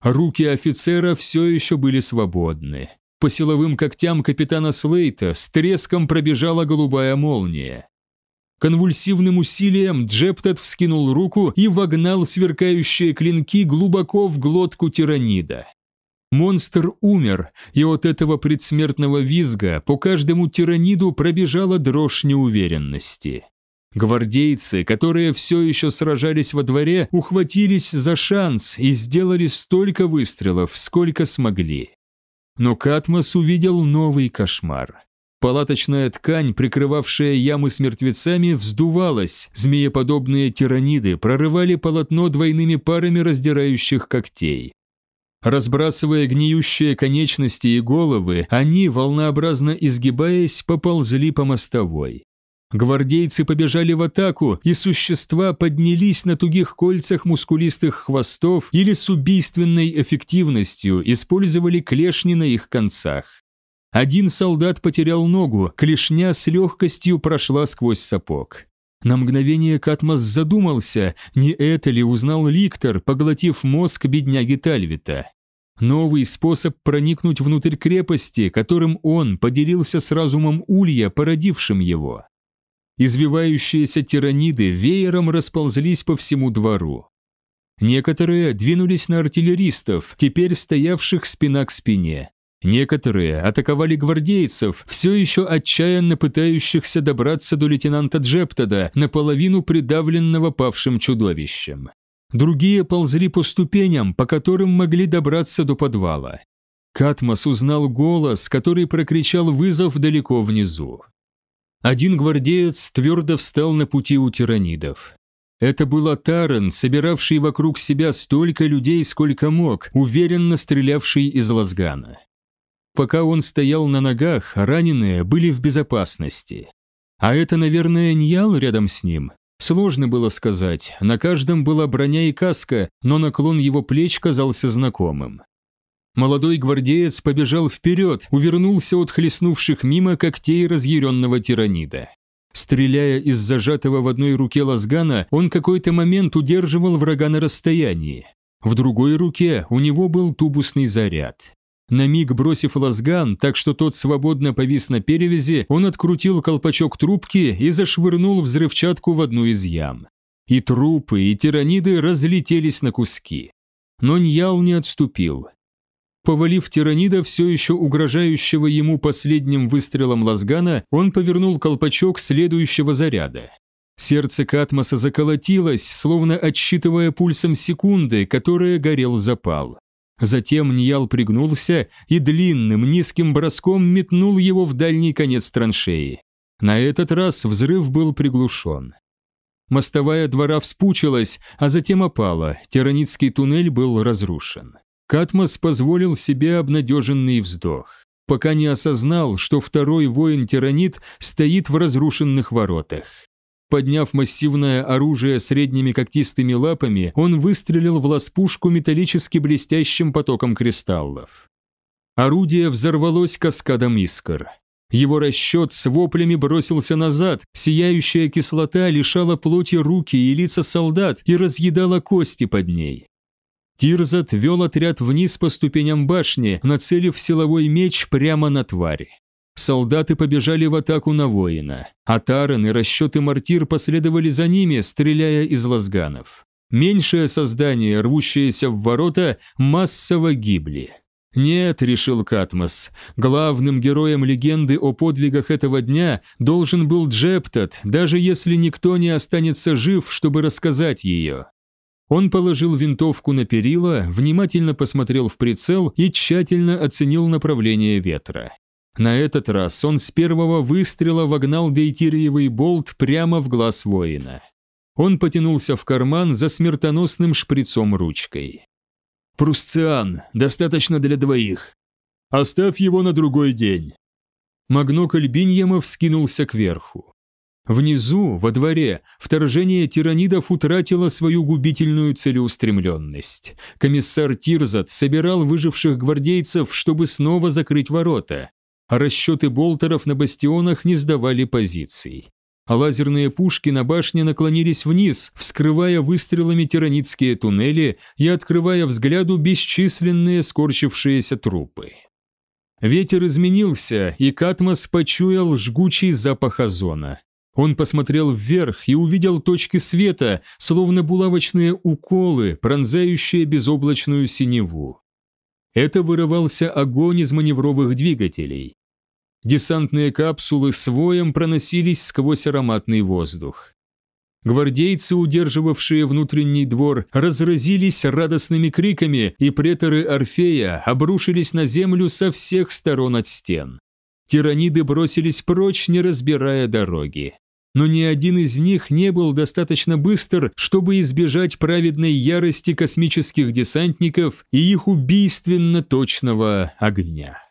Руки офицера все еще были свободны. По силовым когтям капитана Слейта с треском пробежала голубая молния. Конвульсивным усилием Джептед вскинул руку и вогнал сверкающие клинки глубоко в глотку тиранида. Монстр умер, и от этого предсмертного визга по каждому тираниду пробежала дрожь неуверенности. Гвардейцы, которые все еще сражались во дворе, ухватились за шанс и сделали столько выстрелов, сколько смогли. Но Катмос увидел новый кошмар. Палаточная ткань, прикрывавшая ямы с мертвецами, вздувалась, змееподобные тираниды прорывали полотно двойными парами раздирающих когтей. Разбрасывая гниющие конечности и головы, они, волнообразно изгибаясь, поползли по мостовой. Гвардейцы побежали в атаку, и существа поднялись на тугих кольцах мускулистых хвостов или с убийственной эффективностью использовали клешни на их концах. Один солдат потерял ногу, клешня с легкостью прошла сквозь сапог. На мгновение Катмос задумался, не это ли узнал Ликтор, поглотив мозг бедняги Тальвита. Новый способ проникнуть внутрь крепости, которым он поделился с разумом Улья, породившим его. Извивающиеся тираниды веером расползлись по всему двору. Некоторые двинулись на артиллеристов, теперь стоявших спина к спине. Некоторые атаковали гвардейцев, все еще отчаянно пытающихся добраться до лейтенанта Джептода, наполовину придавленного павшим чудовищем. Другие ползли по ступеням, по которым могли добраться до подвала. Катмос узнал голос, который прокричал вызов далеко внизу. Один гвардеец твердо встал на пути у тиранидов. Это был Атаран, собиравший вокруг себя столько людей, сколько мог, уверенно стрелявший из лазгана. Пока он стоял на ногах, раненые были в безопасности. А это, наверное, Ньял рядом с ним? Сложно было сказать, на каждом была броня и каска, но наклон его плеч казался знакомым. Молодой гвардеец побежал вперед, увернулся от хлестнувших мимо когтей разъяренного тиранида. Стреляя из зажатого в одной руке лазгана, он какой-то момент удерживал врага на расстоянии. В другой руке у него был тубусный заряд. На миг бросив лазган, так что тот свободно повис на перевязи, он открутил колпачок трубки и зашвырнул взрывчатку в одну из ям. И трупы, и тираниды разлетелись на куски. Но Ньял не отступил. Повалив тиранида, все еще угрожающего ему последним выстрелом лазгана, он повернул колпачок следующего заряда. Сердце Катмоса заколотилось, словно отсчитывая пульсом секунды, которая горел запал. Затем Ниял пригнулся и длинным низким броском метнул его в дальний конец траншеи. На этот раз взрыв был приглушен. Мостовая двора вспучилась, а затем опала, Тираницкий туннель был разрушен. Катмос позволил себе обнадеженный вздох, пока не осознал, что второй воин-тиранит стоит в разрушенных воротах. Подняв массивное оружие средними когтистыми лапами, он выстрелил в ласпушку металлически блестящим потоком кристаллов. Орудие взорвалось каскадом искр. Его расчет с воплями бросился назад, сияющая кислота лишала плоти руки и лица солдат и разъедала кости под ней. Тирзат вел отряд вниз по ступеням башни, нацелив силовой меч прямо на тварь. Солдаты побежали в атаку на воина, а Таран и расчеты мортир последовали за ними, стреляя из лазганов. Меньшее создание, рвущееся в ворота, массово гибли. «Нет», — решил Катмос, — «главным героем легенды о подвигах этого дня должен был Джептат, даже если никто не останется жив, чтобы рассказать ее». Он положил винтовку на перила, внимательно посмотрел в прицел и тщательно оценил направление ветра. На этот раз он с первого выстрела вогнал дейтириевый болт прямо в глаз воина. Он потянулся в карман за смертоносным шприцом-ручкой. «Прусциан, достаточно для двоих. Оставь его на другой день». Магнокль Биньямов скинулся кверху. Внизу, во дворе, вторжение тиранидов утратило свою губительную целеустремленность. Комиссар Тирзат собирал выживших гвардейцев, чтобы снова закрыть ворота. А расчеты болтеров на бастионах не сдавали позиций. А лазерные пушки на башне наклонились вниз, вскрывая выстрелами тиранитские туннели и открывая взгляду бесчисленные скорчившиеся трупы. Ветер изменился, и Катмос почуял жгучий запах озона. Он посмотрел вверх и увидел точки света, словно булавочные уколы, пронзающие безоблачную синеву. Это вырывался огонь из маневровых двигателей. Десантные капсулы с воем проносились сквозь ароматный воздух. Гвардейцы, удерживавшие внутренний двор, разразились радостными криками, и преторы Орфея обрушились на землю со всех сторон от стен. Тираниды бросились прочь, не разбирая дороги но ни один из них не был достаточно быстр, чтобы избежать праведной ярости космических десантников и их убийственно точного огня.